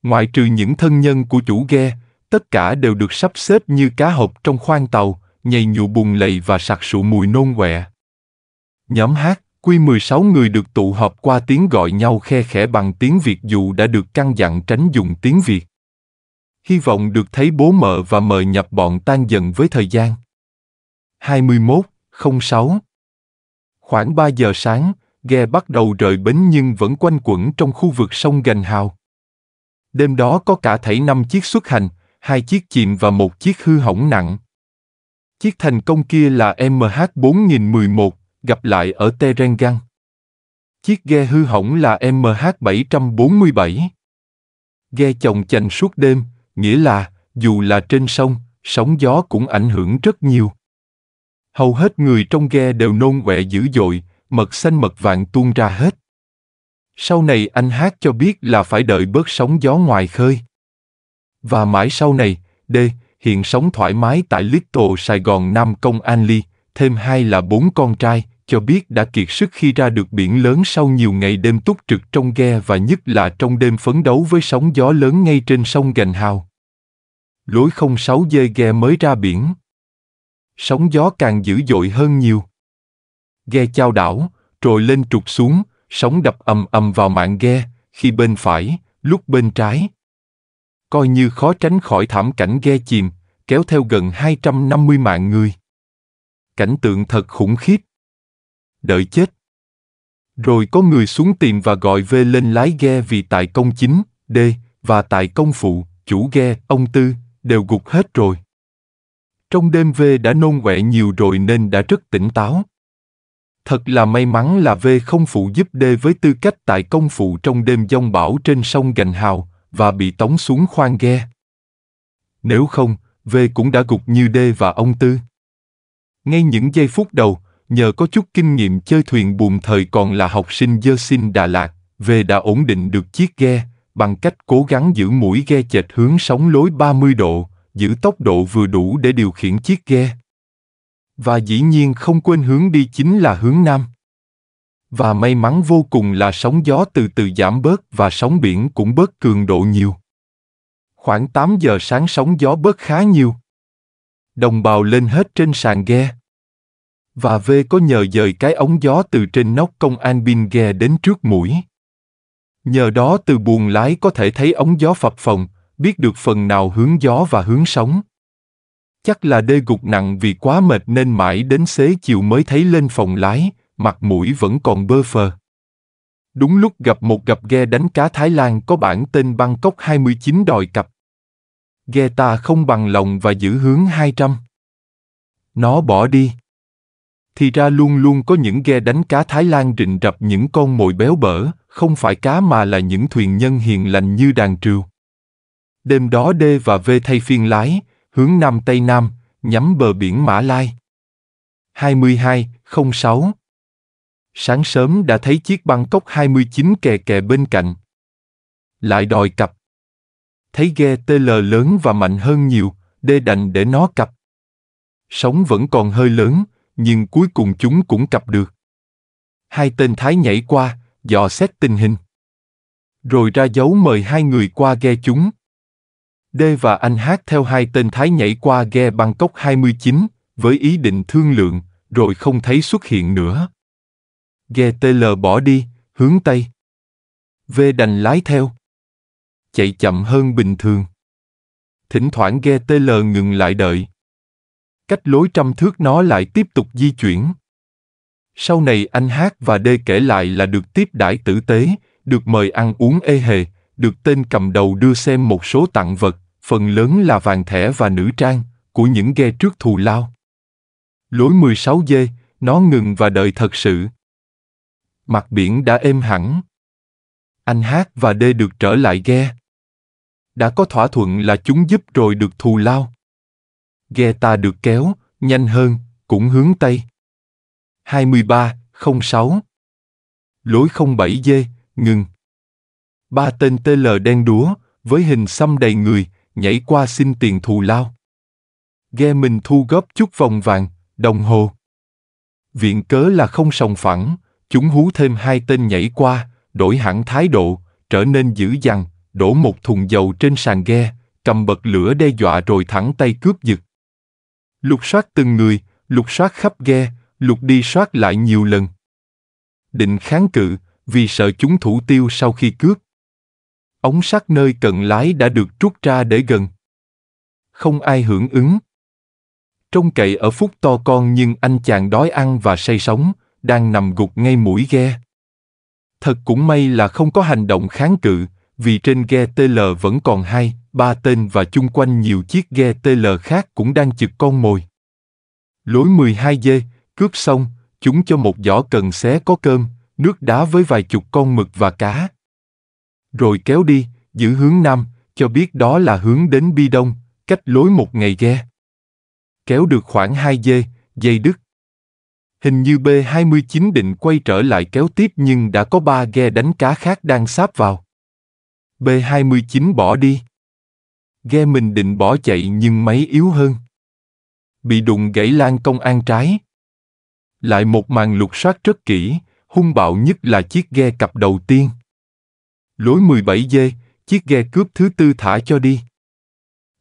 Ngoại trừ những thân nhân của chủ ghe, tất cả đều được sắp xếp như cá hộp trong khoang tàu, nhầy nhụ bùn lầy và sặc sụ mùi nôn quẹ. Nhóm hát Quy 16 người được tụ họp qua tiếng gọi nhau khe khẽ bằng tiếng Việt dù đã được căn dặn tránh dùng tiếng Việt. Hy vọng được thấy bố mợ và mời nhập bọn tan dần với thời gian. 21.06 Khoảng 3 giờ sáng, ghe bắt đầu rời bến nhưng vẫn quanh quẩn trong khu vực sông Gành Hào. Đêm đó có cả thảy 5 chiếc xuất hành, hai chiếc chìm và một chiếc hư hỏng nặng. Chiếc thành công kia là MH4011, gặp lại ở Terengang. Chiếc ghe hư hỏng là MH747. Ghe chồng chành suốt đêm, nghĩa là, dù là trên sông, sóng gió cũng ảnh hưởng rất nhiều. Hầu hết người trong ghe đều nôn quẹ dữ dội, mật xanh mật vàng tuôn ra hết. Sau này anh Hát cho biết là phải đợi bớt sóng gió ngoài khơi. Và mãi sau này, D, hiện sống thoải mái tại Little Sài Gòn Nam Công An Ly, thêm hai là bốn con trai, cho biết đã kiệt sức khi ra được biển lớn sau nhiều ngày đêm túc trực trong ghe và nhất là trong đêm phấn đấu với sóng gió lớn ngay trên sông Gành Hào. Lối 06 dê ghe mới ra biển. Sóng gió càng dữ dội hơn nhiều. Ghe chao đảo, trồi lên trục xuống, sóng đập ầm ầm vào mạng ghe, khi bên phải, lúc bên trái. Coi như khó tránh khỏi thảm cảnh ghe chìm, kéo theo gần 250 mạng người. Cảnh tượng thật khủng khiếp đợi chết. Rồi có người xuống tìm và gọi về lên lái ghe vì tại công chính, D, và tại công phụ, chủ ghe, ông Tư, đều gục hết rồi. Trong đêm V đã nôn quẹ nhiều rồi nên đã rất tỉnh táo. Thật là may mắn là V không phụ giúp D với tư cách tại công phụ trong đêm giông bão trên sông Gành Hào và bị tống xuống khoang ghe. Nếu không, V cũng đã gục như D và ông Tư. Ngay những giây phút đầu, nhờ có chút kinh nghiệm chơi thuyền buồm thời còn là học sinh dơ xin Đà Lạt, về đã ổn định được chiếc ghe, bằng cách cố gắng giữ mũi ghe chệch hướng sóng lối 30 độ, giữ tốc độ vừa đủ để điều khiển chiếc ghe. Và dĩ nhiên không quên hướng đi chính là hướng nam. Và may mắn vô cùng là sóng gió từ từ giảm bớt và sóng biển cũng bớt cường độ nhiều. Khoảng 8 giờ sáng sóng gió bớt khá nhiều. Đồng bào lên hết trên sàn ghe và V có nhờ dời cái ống gió từ trên nóc công an bin ghe đến trước mũi. Nhờ đó từ buồng lái có thể thấy ống gió phập phồng, biết được phần nào hướng gió và hướng sóng. Chắc là đê gục nặng vì quá mệt nên mãi đến xế chiều mới thấy lên phòng lái, mặt mũi vẫn còn bơ phờ. Đúng lúc gặp một gặp ghe đánh cá Thái Lan có bản tên Bangkok 29 đòi cặp. Ghe ta không bằng lòng và giữ hướng 200. Nó bỏ đi thì ra luôn luôn có những ghe đánh cá Thái Lan rình rập những con mồi béo bở, không phải cá mà là những thuyền nhân hiền lành như đàn trừu. Đêm đó D và V thay phiên lái, hướng Nam Tây Nam, nhắm bờ biển Mã Lai. 22.06 Sáng sớm đã thấy chiếc băng cốc 29 kè kè bên cạnh. Lại đòi cặp. Thấy ghe TL lớn và mạnh hơn nhiều, D đành để nó cặp. Sống vẫn còn hơi lớn, nhưng cuối cùng chúng cũng cặp được. Hai tên Thái nhảy qua, dò xét tình hình. Rồi ra dấu mời hai người qua ghe chúng. D và anh Hát theo hai tên Thái nhảy qua ghe Bangkok 29, với ý định thương lượng, rồi không thấy xuất hiện nữa. Ghe TL bỏ đi, hướng Tây. V đành lái theo. Chạy chậm hơn bình thường. Thỉnh thoảng ghe TL ngừng lại đợi, cách lối trăm thước nó lại tiếp tục di chuyển. Sau này anh Hát và Đê kể lại là được tiếp đãi tử tế, được mời ăn uống ê hề, được tên cầm đầu đưa xem một số tặng vật, phần lớn là vàng thẻ và nữ trang, của những ghe trước thù lao. Lối 16 dê nó ngừng và đợi thật sự. Mặt biển đã êm hẳn. Anh Hát và Đê được trở lại ghe. Đã có thỏa thuận là chúng giúp rồi được thù lao ghe ta được kéo, nhanh hơn, cũng hướng Tây. 23.06 Lối 07 dê ngừng. Ba tên TL đen đúa, với hình xăm đầy người, nhảy qua xin tiền thù lao. Ghe mình thu góp chút vòng vàng, đồng hồ. Viện cớ là không sòng phẳng, chúng hú thêm hai tên nhảy qua, đổi hẳn thái độ, trở nên dữ dằn, đổ một thùng dầu trên sàn ghe, cầm bật lửa đe dọa rồi thẳng tay cướp giật lục soát từng người, lục soát khắp ghe, lục đi soát lại nhiều lần. Định kháng cự, vì sợ chúng thủ tiêu sau khi cướp. Ống sắt nơi cận lái đã được rút ra để gần. Không ai hưởng ứng. Trong cậy ở phút to con nhưng anh chàng đói ăn và say sóng, đang nằm gục ngay mũi ghe. Thật cũng may là không có hành động kháng cự, vì trên ghe TL vẫn còn hai, ba tên và chung quanh nhiều chiếc ghe TL khác cũng đang chực con mồi. Lối 12 dê cướp xong, chúng cho một giỏ cần xé có cơm, nước đá với vài chục con mực và cá. Rồi kéo đi, giữ hướng nam, cho biết đó là hướng đến Bi Đông, cách lối một ngày ghe. Kéo được khoảng 2 dê, dây đứt. Hình như B-29 định quay trở lại kéo tiếp nhưng đã có ba ghe đánh cá khác đang sáp vào. B-29 bỏ đi. Ghe mình định bỏ chạy nhưng máy yếu hơn. Bị đụng gãy lan công an trái. Lại một màn lục soát rất kỹ, hung bạo nhất là chiếc ghe cặp đầu tiên. Lối 17D, chiếc ghe cướp thứ tư thả cho đi.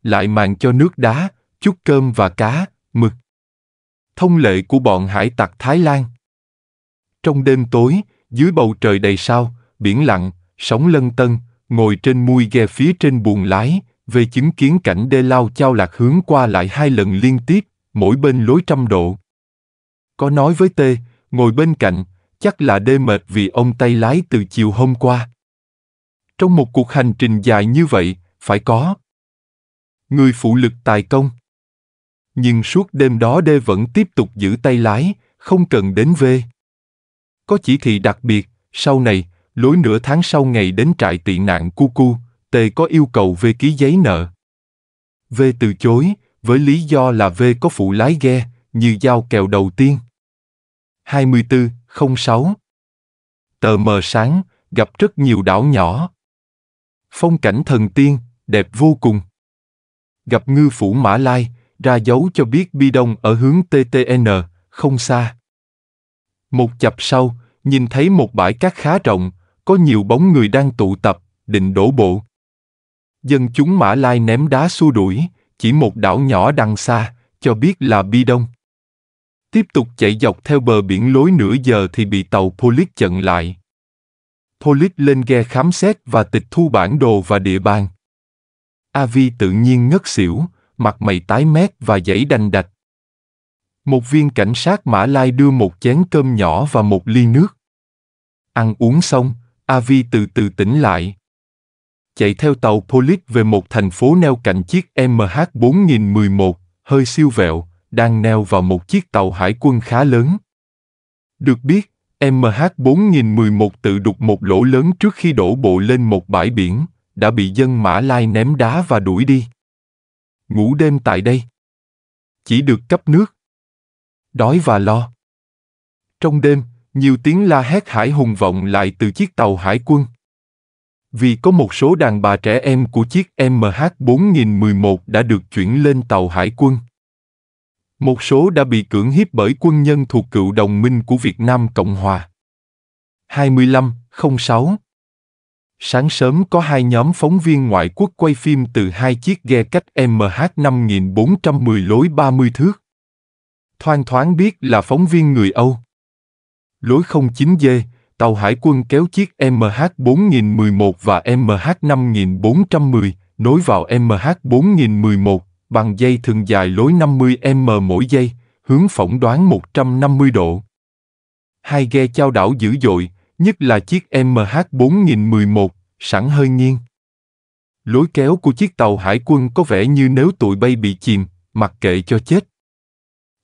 Lại màn cho nước đá, chút cơm và cá, mực. Thông lệ của bọn hải tặc Thái Lan. Trong đêm tối, dưới bầu trời đầy sao, biển lặng, sóng lân tân, ngồi trên mui ghe phía trên buồng lái, về chứng kiến cảnh đê lao chao lạc hướng qua lại hai lần liên tiếp, mỗi bên lối trăm độ. Có nói với Tê, ngồi bên cạnh, chắc là đê mệt vì ông tay lái từ chiều hôm qua. Trong một cuộc hành trình dài như vậy, phải có. Người phụ lực tài công. Nhưng suốt đêm đó đê vẫn tiếp tục giữ tay lái, không cần đến V. Có chỉ thị đặc biệt, sau này, lối nửa tháng sau ngày đến trại tị nạn Cucu. Cu, T có yêu cầu V ký giấy nợ. V từ chối, với lý do là V có phụ lái ghe, như giao kèo đầu tiên. 24.06 Tờ mờ sáng, gặp rất nhiều đảo nhỏ. Phong cảnh thần tiên, đẹp vô cùng. Gặp ngư phủ Mã Lai, ra dấu cho biết bi đông ở hướng TTN, không xa. Một chập sau, nhìn thấy một bãi cát khá rộng, có nhiều bóng người đang tụ tập, định đổ bộ dân chúng Mã Lai ném đá xua đuổi, chỉ một đảo nhỏ đằng xa, cho biết là Bi Đông. Tiếp tục chạy dọc theo bờ biển lối nửa giờ thì bị tàu Polis chặn lại. Polis lên ghe khám xét và tịch thu bản đồ và địa bàn. Avi tự nhiên ngất xỉu, mặt mày tái mét và dãy đành đạch. Một viên cảnh sát Mã Lai đưa một chén cơm nhỏ và một ly nước. Ăn uống xong, Avi từ từ tỉnh lại, chạy theo tàu Polis về một thành phố neo cạnh chiếc MH4011, hơi siêu vẹo, đang neo vào một chiếc tàu hải quân khá lớn. Được biết, MH4011 tự đục một lỗ lớn trước khi đổ bộ lên một bãi biển, đã bị dân Mã Lai ném đá và đuổi đi. Ngủ đêm tại đây. Chỉ được cấp nước. Đói và lo. Trong đêm, nhiều tiếng la hét hải hùng vọng lại từ chiếc tàu hải quân vì có một số đàn bà trẻ em của chiếc MH4011 đã được chuyển lên tàu hải quân. Một số đã bị cưỡng hiếp bởi quân nhân thuộc cựu đồng minh của Việt Nam Cộng Hòa. 2506 Sáng sớm có hai nhóm phóng viên ngoại quốc quay phim từ hai chiếc ghe cách MH5410 lối 30 thước. Thoang thoáng biết là phóng viên người Âu. Lối 09D, tàu hải quân kéo chiếc MH4011 và MH5410 nối vào MH4011 bằng dây thường dài lối 50m mỗi dây, hướng phỏng đoán 150 độ. Hai ghe chao đảo dữ dội, nhất là chiếc MH4011, sẵn hơi nghiêng. Lối kéo của chiếc tàu hải quân có vẻ như nếu tụi bay bị chìm, mặc kệ cho chết.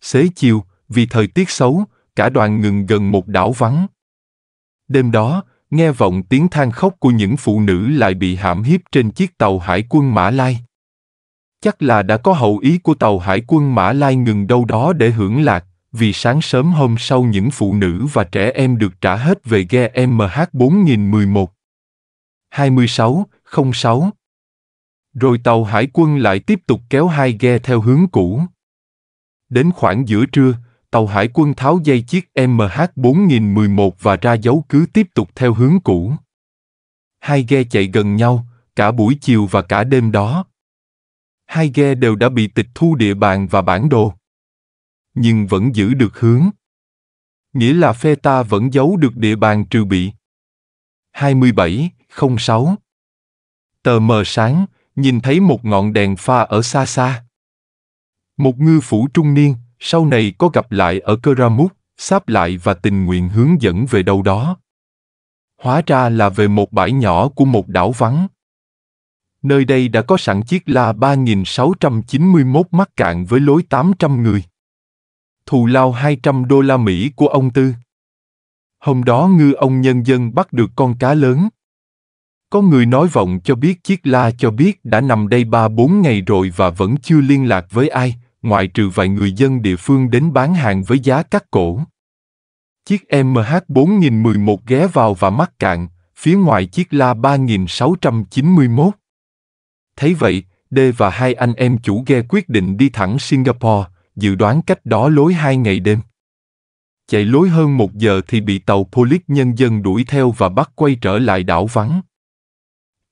Xế chiều, vì thời tiết xấu, cả đoàn ngừng gần một đảo vắng. Đêm đó, nghe vọng tiếng than khóc của những phụ nữ lại bị hãm hiếp trên chiếc tàu hải quân Mã Lai. Chắc là đã có hậu ý của tàu hải quân Mã Lai ngừng đâu đó để hưởng lạc, vì sáng sớm hôm sau những phụ nữ và trẻ em được trả hết về ghe MH4011. 26, Rồi tàu hải quân lại tiếp tục kéo hai ghe theo hướng cũ. Đến khoảng giữa trưa, tàu hải quân tháo dây chiếc MH4011 và ra dấu cứ tiếp tục theo hướng cũ. Hai ghe chạy gần nhau, cả buổi chiều và cả đêm đó. Hai ghe đều đã bị tịch thu địa bàn và bản đồ. Nhưng vẫn giữ được hướng. Nghĩa là phe ta vẫn giấu được địa bàn trừ bị. 27, 06 Tờ mờ sáng, nhìn thấy một ngọn đèn pha ở xa xa. Một ngư phủ trung niên, sau này có gặp lại ở Keramut, sáp lại và tình nguyện hướng dẫn về đâu đó. Hóa ra là về một bãi nhỏ của một đảo vắng. Nơi đây đã có sẵn chiếc la 3691 mắc cạn với lối 800 người. Thù lao 200 đô la Mỹ của ông Tư. Hôm đó ngư ông nhân dân bắt được con cá lớn. Có người nói vọng cho biết chiếc la cho biết đã nằm đây ba bốn ngày rồi và vẫn chưa liên lạc với ai, ngoại trừ vài người dân địa phương đến bán hàng với giá cắt cổ. Chiếc MH4011 ghé vào và mắc cạn, phía ngoài chiếc La 3691. Thấy vậy, D và hai anh em chủ ghe quyết định đi thẳng Singapore, dự đoán cách đó lối hai ngày đêm. Chạy lối hơn một giờ thì bị tàu Polis nhân dân đuổi theo và bắt quay trở lại đảo vắng.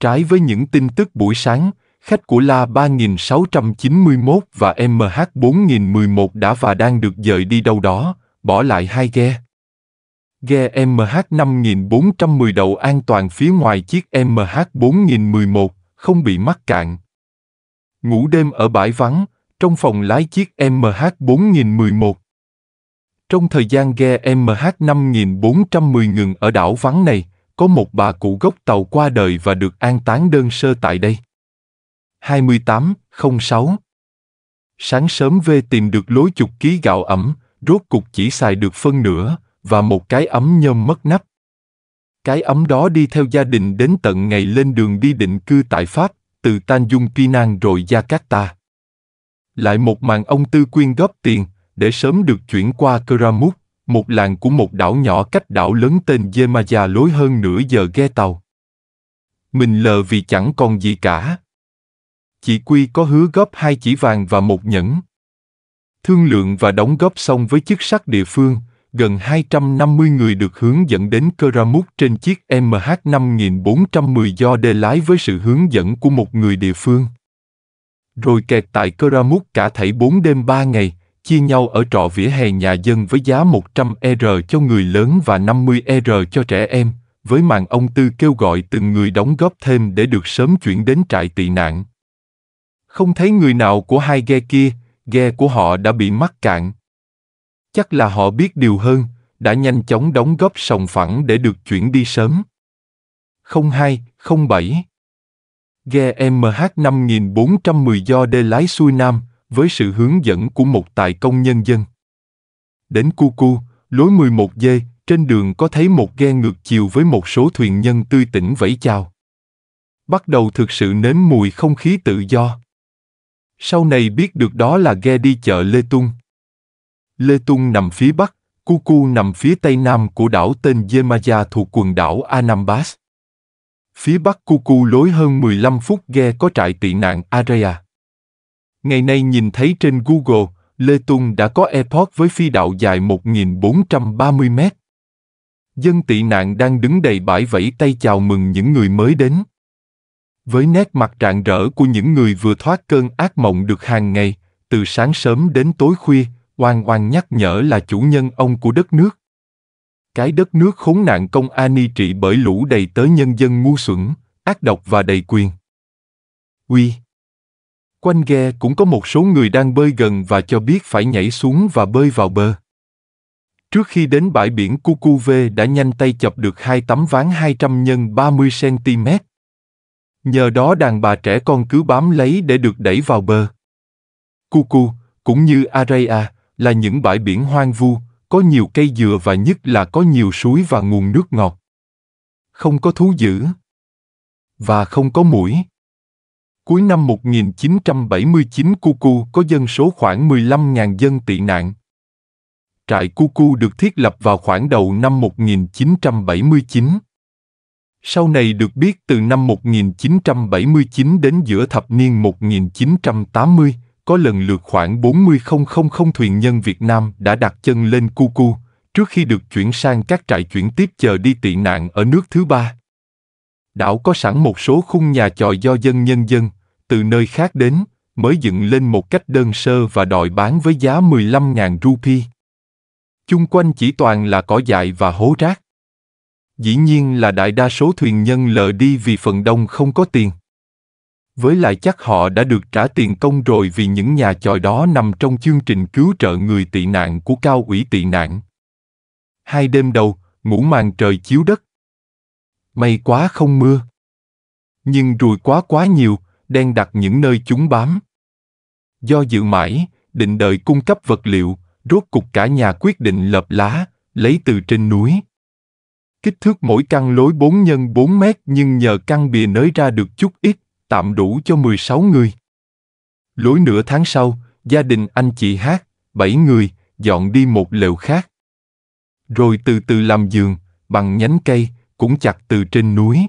Trái với những tin tức buổi sáng, khách của La 3691 và MH 4011 đã và đang được dời đi đâu đó, bỏ lại hai ghe. Ghe MH 5410 đậu an toàn phía ngoài chiếc MH 4011, không bị mắc cạn. Ngủ đêm ở bãi vắng, trong phòng lái chiếc MH 4011. Trong thời gian ghe MH 5410 ngừng ở đảo vắng này, có một bà cụ gốc tàu qua đời và được an táng đơn sơ tại đây. 2806. Sáng sớm V tìm được lối chục ký gạo ẩm, rốt cục chỉ xài được phân nửa, và một cái ấm nhôm mất nắp. Cái ấm đó đi theo gia đình đến tận ngày lên đường đi định cư tại Pháp, từ Tan Dung Pinang rồi Gia Cát Ta. Lại một màn ông Tư quyên góp tiền, để sớm được chuyển qua Keramut, một làng của một đảo nhỏ cách đảo lớn tên Yemaya lối hơn nửa giờ ghe tàu. Mình lờ vì chẳng còn gì cả, chị Quy có hứa góp hai chỉ vàng và một nhẫn. Thương lượng và đóng góp xong với chức sắc địa phương, gần 250 người được hướng dẫn đến Keramut trên chiếc MH5410 do đề lái với sự hướng dẫn của một người địa phương. Rồi kẹt tại Keramut cả thảy 4 đêm 3 ngày, chia nhau ở trọ vỉa hè nhà dân với giá 100 ER cho người lớn và 50 ER cho trẻ em, với màn ông Tư kêu gọi từng người đóng góp thêm để được sớm chuyển đến trại tị nạn. Không thấy người nào của hai ghe kia, ghe của họ đã bị mắc cạn. Chắc là họ biết điều hơn, đã nhanh chóng đóng góp sòng phẳng để được chuyển đi sớm. 0207 Ghe MH5410 do đê lái xuôi nam, với sự hướng dẫn của một tài công nhân dân. Đến Cu Cu, lối 11D, trên đường có thấy một ghe ngược chiều với một số thuyền nhân tươi tỉnh vẫy chào. Bắt đầu thực sự nếm mùi không khí tự do. Sau này biết được đó là ghe đi chợ Lê Tung. Lê Tung nằm phía bắc, Cu Cu nằm phía tây nam của đảo tên Yemaya thuộc quần đảo Anambas. Phía bắc Cu Cu lối hơn 15 phút ghe có trại tị nạn Area. Ngày nay nhìn thấy trên Google, Lê Tung đã có airport với phi đạo dài 1.430 mét. Dân tị nạn đang đứng đầy bãi vẫy tay chào mừng những người mới đến với nét mặt rạng rỡ của những người vừa thoát cơn ác mộng được hàng ngày, từ sáng sớm đến tối khuya, oan oan nhắc nhở là chủ nhân ông của đất nước. Cái đất nước khốn nạn công Ani trị bởi lũ đầy tớ nhân dân ngu xuẩn, ác độc và đầy quyền. Uy Quanh ghe cũng có một số người đang bơi gần và cho biết phải nhảy xuống và bơi vào bờ. Trước khi đến bãi biển Cucuve đã nhanh tay chập được hai tấm ván 200 x 30 cm nhờ đó đàn bà trẻ con cứ bám lấy để được đẩy vào bờ. Cucu, cũng như Araya, là những bãi biển hoang vu, có nhiều cây dừa và nhất là có nhiều suối và nguồn nước ngọt. Không có thú dữ. Và không có mũi. Cuối năm 1979 Cucu có dân số khoảng 15.000 dân tị nạn. Trại Cucu được thiết lập vào khoảng đầu năm 1979 sau này được biết từ năm 1979 đến giữa thập niên 1980, có lần lượt khoảng 40 thuyền nhân Việt Nam đã đặt chân lên Cucu, trước khi được chuyển sang các trại chuyển tiếp chờ đi tị nạn ở nước thứ ba. Đảo có sẵn một số khung nhà tròi do dân nhân dân, từ nơi khác đến, mới dựng lên một cách đơn sơ và đòi bán với giá 15.000 rupee. Chung quanh chỉ toàn là cỏ dại và hố rác. Dĩ nhiên là đại đa số thuyền nhân lờ đi vì phần đông không có tiền. Với lại chắc họ đã được trả tiền công rồi vì những nhà chòi đó nằm trong chương trình cứu trợ người tị nạn của cao ủy tị nạn. Hai đêm đầu, ngủ màn trời chiếu đất. May quá không mưa. Nhưng rùi quá quá nhiều, đen đặt những nơi chúng bám. Do dự mãi, định đợi cung cấp vật liệu, rốt cục cả nhà quyết định lập lá, lấy từ trên núi. Kích thước mỗi căn lối 4 x 4 mét nhưng nhờ căn bìa nới ra được chút ít, tạm đủ cho 16 người. Lối nửa tháng sau, gia đình anh chị hát, 7 người, dọn đi một lều khác. Rồi từ từ làm giường, bằng nhánh cây, cũng chặt từ trên núi.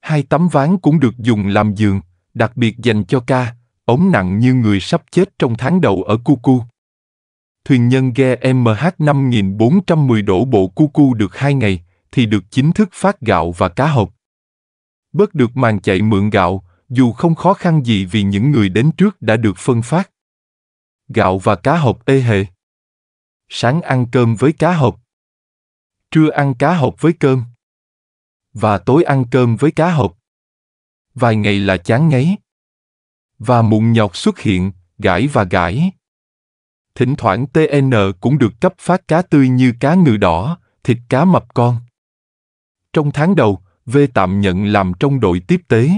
Hai tấm ván cũng được dùng làm giường, đặc biệt dành cho ca, ống nặng như người sắp chết trong tháng đầu ở Cucu. Thuyền nhân ghe MH5410 đổ bộ Cucu được 2 ngày, thì được chính thức phát gạo và cá hộp. Bớt được màn chạy mượn gạo, dù không khó khăn gì vì những người đến trước đã được phân phát. Gạo và cá hộp ê hề. Sáng ăn cơm với cá hộp. Trưa ăn cá hộp với cơm. Và tối ăn cơm với cá hộp. Vài ngày là chán ngấy. Và mụn nhọt xuất hiện, gãi và gãi. Thỉnh thoảng TN cũng được cấp phát cá tươi như cá ngừ đỏ, thịt cá mập con. Trong tháng đầu, V tạm nhận làm trong đội tiếp tế.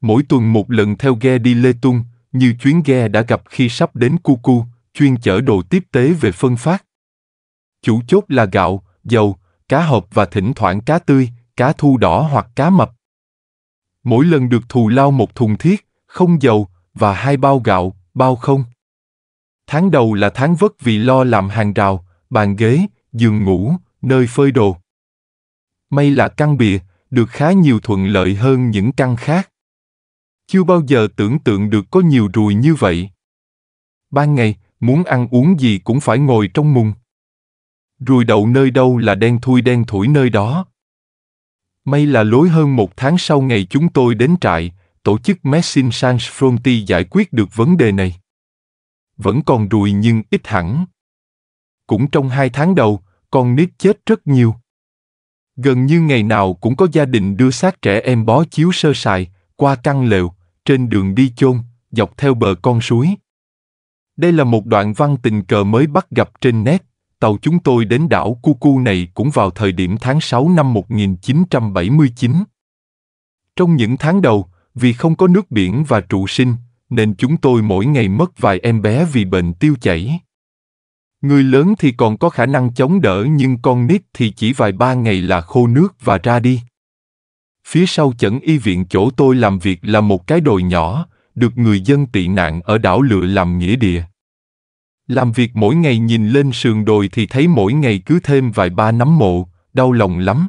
Mỗi tuần một lần theo ghe đi Lê Tung, nhiều chuyến ghe đã gặp khi sắp đến Cu Cu, chuyên chở đồ tiếp tế về phân phát. Chủ chốt là gạo, dầu, cá hộp và thỉnh thoảng cá tươi, cá thu đỏ hoặc cá mập. Mỗi lần được thù lao một thùng thiết, không dầu, và hai bao gạo, bao không. Tháng đầu là tháng vất vì lo làm hàng rào, bàn ghế, giường ngủ, nơi phơi đồ may là căn bìa, được khá nhiều thuận lợi hơn những căn khác. Chưa bao giờ tưởng tượng được có nhiều ruồi như vậy. Ban ngày, muốn ăn uống gì cũng phải ngồi trong mùng. Ruồi đậu nơi đâu là đen thui đen thủi nơi đó. May là lối hơn một tháng sau ngày chúng tôi đến trại, tổ chức Messin Sans Fronti giải quyết được vấn đề này. Vẫn còn ruồi nhưng ít hẳn. Cũng trong hai tháng đầu, con nít chết rất nhiều. Gần như ngày nào cũng có gia đình đưa xác trẻ em bó chiếu sơ sài, qua căn lều, trên đường đi chôn, dọc theo bờ con suối. Đây là một đoạn văn tình cờ mới bắt gặp trên net. Tàu chúng tôi đến đảo Cucu này cũng vào thời điểm tháng 6 năm 1979. Trong những tháng đầu, vì không có nước biển và trụ sinh, nên chúng tôi mỗi ngày mất vài em bé vì bệnh tiêu chảy. Người lớn thì còn có khả năng chống đỡ nhưng con nít thì chỉ vài ba ngày là khô nước và ra đi. Phía sau chẩn y viện chỗ tôi làm việc là một cái đồi nhỏ, được người dân tị nạn ở đảo lựa làm nghĩa địa. Làm việc mỗi ngày nhìn lên sườn đồi thì thấy mỗi ngày cứ thêm vài ba nắm mộ, đau lòng lắm.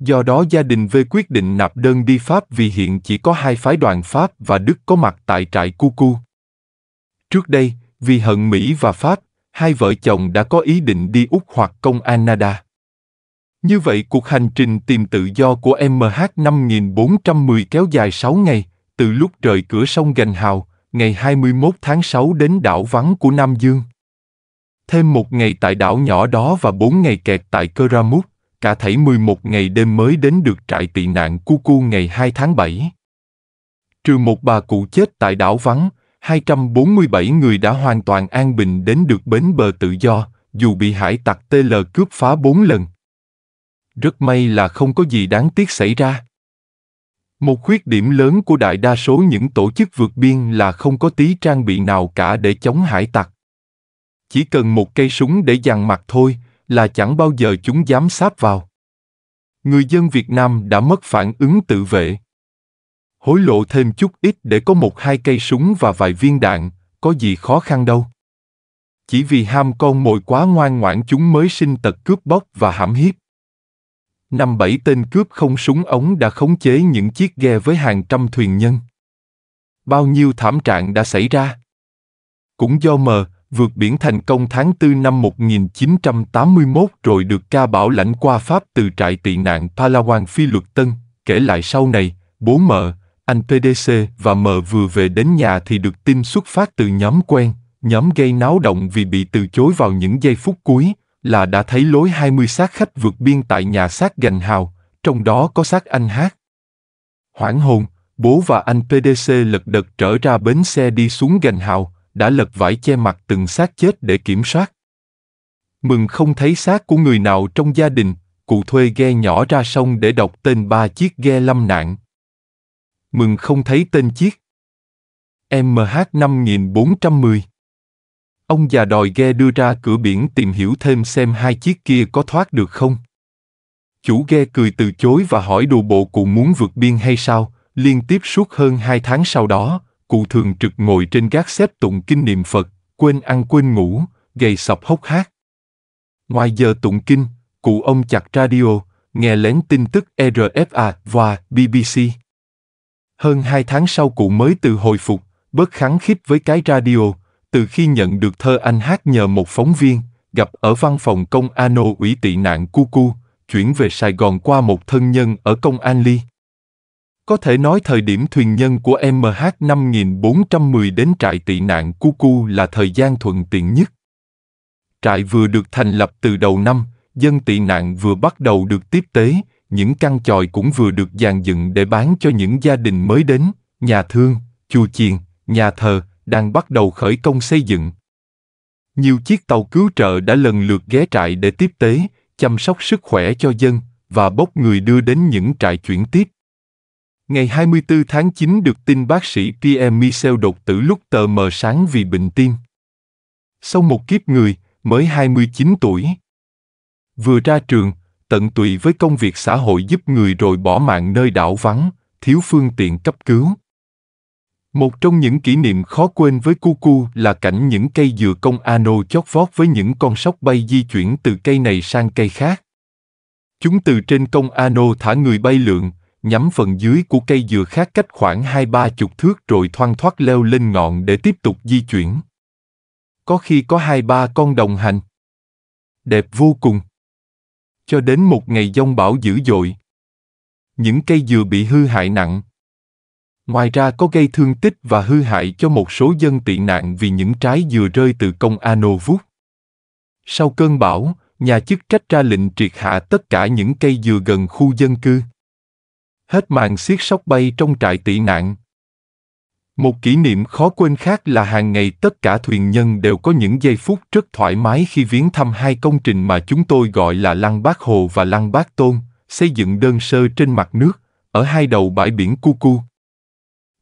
Do đó gia đình V quyết định nạp đơn đi Pháp vì hiện chỉ có hai phái đoàn Pháp và Đức có mặt tại trại Cucu. Trước đây, vì hận Mỹ và Pháp, hai vợ chồng đã có ý định đi Úc hoặc Công Anada. Như vậy cuộc hành trình tìm tự do của MH5410 kéo dài 6 ngày, từ lúc rời cửa sông Gành Hào, ngày 21 tháng 6 đến đảo vắng của Nam Dương. Thêm một ngày tại đảo nhỏ đó và 4 ngày kẹt tại Keramut, cả thảy 11 ngày đêm mới đến được trại tị nạn Cucu ngày 2 tháng 7. Trừ một bà cụ chết tại đảo vắng, 247 người đã hoàn toàn an bình đến được bến bờ tự do, dù bị hải tặc TL cướp phá bốn lần. Rất may là không có gì đáng tiếc xảy ra. Một khuyết điểm lớn của đại đa số những tổ chức vượt biên là không có tí trang bị nào cả để chống hải tặc. Chỉ cần một cây súng để dàn mặt thôi là chẳng bao giờ chúng dám sáp vào. Người dân Việt Nam đã mất phản ứng tự vệ hối lộ thêm chút ít để có một hai cây súng và vài viên đạn, có gì khó khăn đâu. Chỉ vì ham con mồi quá ngoan ngoãn chúng mới sinh tật cướp bóc và hãm hiếp. Năm bảy tên cướp không súng ống đã khống chế những chiếc ghe với hàng trăm thuyền nhân. Bao nhiêu thảm trạng đã xảy ra. Cũng do mờ, vượt biển thành công tháng 4 năm 1981 rồi được ca bảo lãnh qua Pháp từ trại tị nạn Palawan Phi Luật Tân, kể lại sau này, bố mờ anh TDC và M vừa về đến nhà thì được tin xuất phát từ nhóm quen, nhóm gây náo động vì bị từ chối vào những giây phút cuối, là đã thấy lối 20 xác khách vượt biên tại nhà xác gành hào, trong đó có xác anh Hát. Hoảng hồn, bố và anh PDC lật đật trở ra bến xe đi xuống gành hào, đã lật vải che mặt từng xác chết để kiểm soát. Mừng không thấy xác của người nào trong gia đình, cụ thuê ghe nhỏ ra sông để đọc tên ba chiếc ghe lâm nạn mừng không thấy tên chiếc. MH5410 Ông già đòi ghe đưa ra cửa biển tìm hiểu thêm xem hai chiếc kia có thoát được không. Chủ ghe cười từ chối và hỏi đồ bộ cụ muốn vượt biên hay sao, liên tiếp suốt hơn hai tháng sau đó, cụ thường trực ngồi trên gác xếp tụng kinh niệm Phật, quên ăn quên ngủ, gầy sọc hốc hác Ngoài giờ tụng kinh, cụ ông chặt radio, nghe lén tin tức RFA và BBC. Hơn hai tháng sau cụ mới từ hồi phục, bớt kháng khít với cái radio, từ khi nhận được thơ anh hát nhờ một phóng viên, gặp ở văn phòng công ano ủy tị nạn Cucu, chuyển về Sài Gòn qua một thân nhân ở công an Ly. Có thể nói thời điểm thuyền nhân của MH5410 đến trại tị nạn Cucu là thời gian thuận tiện nhất. Trại vừa được thành lập từ đầu năm, dân tị nạn vừa bắt đầu được tiếp tế, những căn chòi cũng vừa được dàn dựng để bán cho những gia đình mới đến, nhà thương, chùa chiền, nhà thờ, đang bắt đầu khởi công xây dựng. Nhiều chiếc tàu cứu trợ đã lần lượt ghé trại để tiếp tế, chăm sóc sức khỏe cho dân và bốc người đưa đến những trại chuyển tiếp. Ngày 24 tháng 9 được tin bác sĩ Pierre Michel đột tử lúc tờ mờ sáng vì bệnh tim. Sau một kiếp người, mới 29 tuổi. Vừa ra trường, tận tụy với công việc xã hội giúp người rồi bỏ mạng nơi đảo vắng, thiếu phương tiện cấp cứu. Một trong những kỷ niệm khó quên với Cucu là cảnh những cây dừa công Ano chót vót với những con sóc bay di chuyển từ cây này sang cây khác. Chúng từ trên công Ano thả người bay lượn, nhắm phần dưới của cây dừa khác cách khoảng hai ba chục thước rồi thoang thoát leo lên ngọn để tiếp tục di chuyển. Có khi có hai ba con đồng hành. Đẹp vô cùng cho đến một ngày giông bão dữ dội. Những cây dừa bị hư hại nặng. Ngoài ra có gây thương tích và hư hại cho một số dân tị nạn vì những trái dừa rơi từ công Ano vuốt. Sau cơn bão, nhà chức trách ra lệnh triệt hạ tất cả những cây dừa gần khu dân cư. Hết màn xiết sóc bay trong trại tị nạn. Một kỷ niệm khó quên khác là hàng ngày tất cả thuyền nhân đều có những giây phút rất thoải mái khi viếng thăm hai công trình mà chúng tôi gọi là Lăng Bác Hồ và Lăng Bác Tôn, xây dựng đơn sơ trên mặt nước, ở hai đầu bãi biển Cu Cu.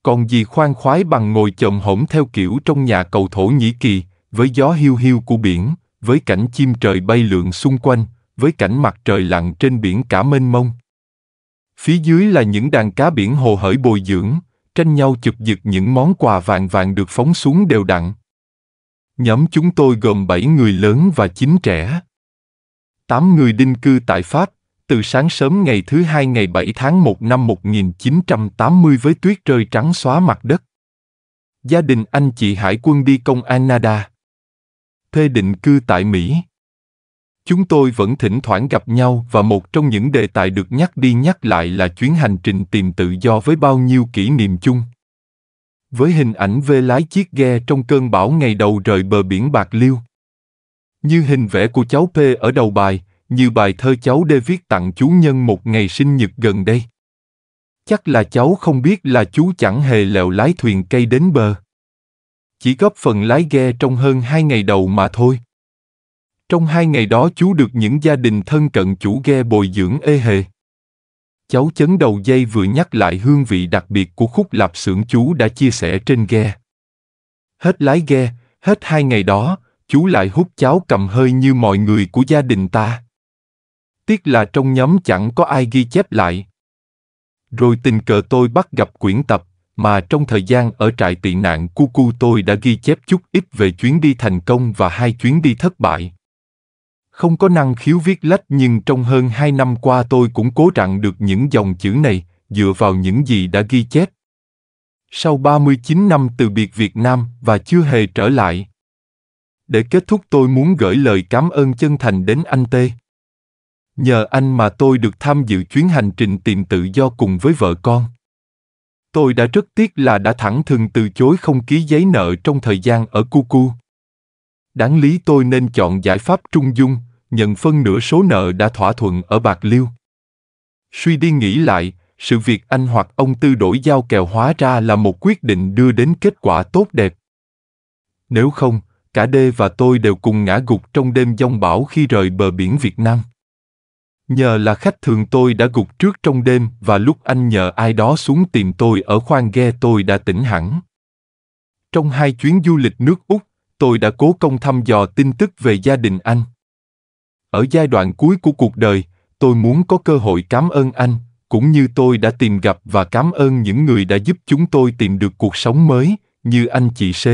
Còn gì khoan khoái bằng ngồi chồm hổm theo kiểu trong nhà cầu Thổ Nhĩ Kỳ, với gió hiu hiu của biển, với cảnh chim trời bay lượn xung quanh, với cảnh mặt trời lặn trên biển cả mênh mông. Phía dưới là những đàn cá biển hồ hởi bồi dưỡng, tranh nhau chụp giật những món quà vàng vàng được phóng xuống đều đặn. Nhóm chúng tôi gồm 7 người lớn và 9 trẻ. 8 người định cư tại Pháp, từ sáng sớm ngày thứ hai ngày 7 tháng 1 năm 1980 với tuyết rơi trắng xóa mặt đất. Gia đình anh chị Hải quân đi công Canada. Thuê định cư tại Mỹ chúng tôi vẫn thỉnh thoảng gặp nhau và một trong những đề tài được nhắc đi nhắc lại là chuyến hành trình tìm tự do với bao nhiêu kỷ niệm chung. Với hình ảnh vê lái chiếc ghe trong cơn bão ngày đầu rời bờ biển Bạc Liêu. Như hình vẽ của cháu P ở đầu bài, như bài thơ cháu D viết tặng chú nhân một ngày sinh nhật gần đây. Chắc là cháu không biết là chú chẳng hề lèo lái thuyền cây đến bờ. Chỉ góp phần lái ghe trong hơn hai ngày đầu mà thôi trong hai ngày đó chú được những gia đình thân cận chủ ghe bồi dưỡng ê hề. Cháu chấn đầu dây vừa nhắc lại hương vị đặc biệt của khúc lạp xưởng chú đã chia sẻ trên ghe. Hết lái ghe, hết hai ngày đó, chú lại hút cháu cầm hơi như mọi người của gia đình ta. Tiếc là trong nhóm chẳng có ai ghi chép lại. Rồi tình cờ tôi bắt gặp quyển tập, mà trong thời gian ở trại tị nạn cu cu tôi đã ghi chép chút ít về chuyến đi thành công và hai chuyến đi thất bại. Không có năng khiếu viết lách nhưng trong hơn hai năm qua tôi cũng cố rặn được những dòng chữ này, dựa vào những gì đã ghi chép. Sau 39 năm từ biệt Việt Nam và chưa hề trở lại. Để kết thúc tôi muốn gửi lời cảm ơn chân thành đến anh Tê. Nhờ anh mà tôi được tham dự chuyến hành trình tìm tự do cùng với vợ con. Tôi đã rất tiếc là đã thẳng thừng từ chối không ký giấy nợ trong thời gian ở Cucu. Đáng lý tôi nên chọn giải pháp trung dung, nhận phân nửa số nợ đã thỏa thuận ở Bạc Liêu. Suy đi nghĩ lại, sự việc anh hoặc ông Tư đổi giao kèo hóa ra là một quyết định đưa đến kết quả tốt đẹp. Nếu không, cả Đê và tôi đều cùng ngã gục trong đêm giông bão khi rời bờ biển Việt Nam. Nhờ là khách thường tôi đã gục trước trong đêm và lúc anh nhờ ai đó xuống tìm tôi ở khoang ghe tôi đã tỉnh hẳn. Trong hai chuyến du lịch nước Úc, tôi đã cố công thăm dò tin tức về gia đình anh ở giai đoạn cuối của cuộc đời, tôi muốn có cơ hội cảm ơn anh, cũng như tôi đã tìm gặp và cảm ơn những người đã giúp chúng tôi tìm được cuộc sống mới, như anh chị C.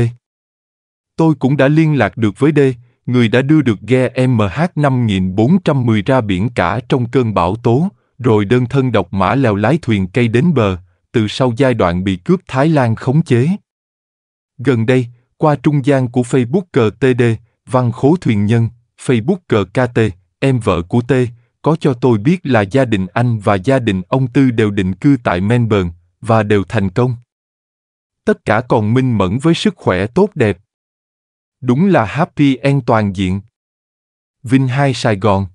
Tôi cũng đã liên lạc được với D, người đã đưa được ghe MH5410 ra biển cả trong cơn bão tố, rồi đơn thân độc mã leo lái thuyền cây đến bờ, từ sau giai đoạn bị cướp Thái Lan khống chế. Gần đây, qua trung gian của Facebook TD, Văn Khố Thuyền Nhân, Facebook KT, em vợ của T, có cho tôi biết là gia đình anh và gia đình ông Tư đều định cư tại Melbourne, và đều thành công. Tất cả còn minh mẫn với sức khỏe tốt đẹp. Đúng là happy an toàn diện. Vinh 2 Sài Gòn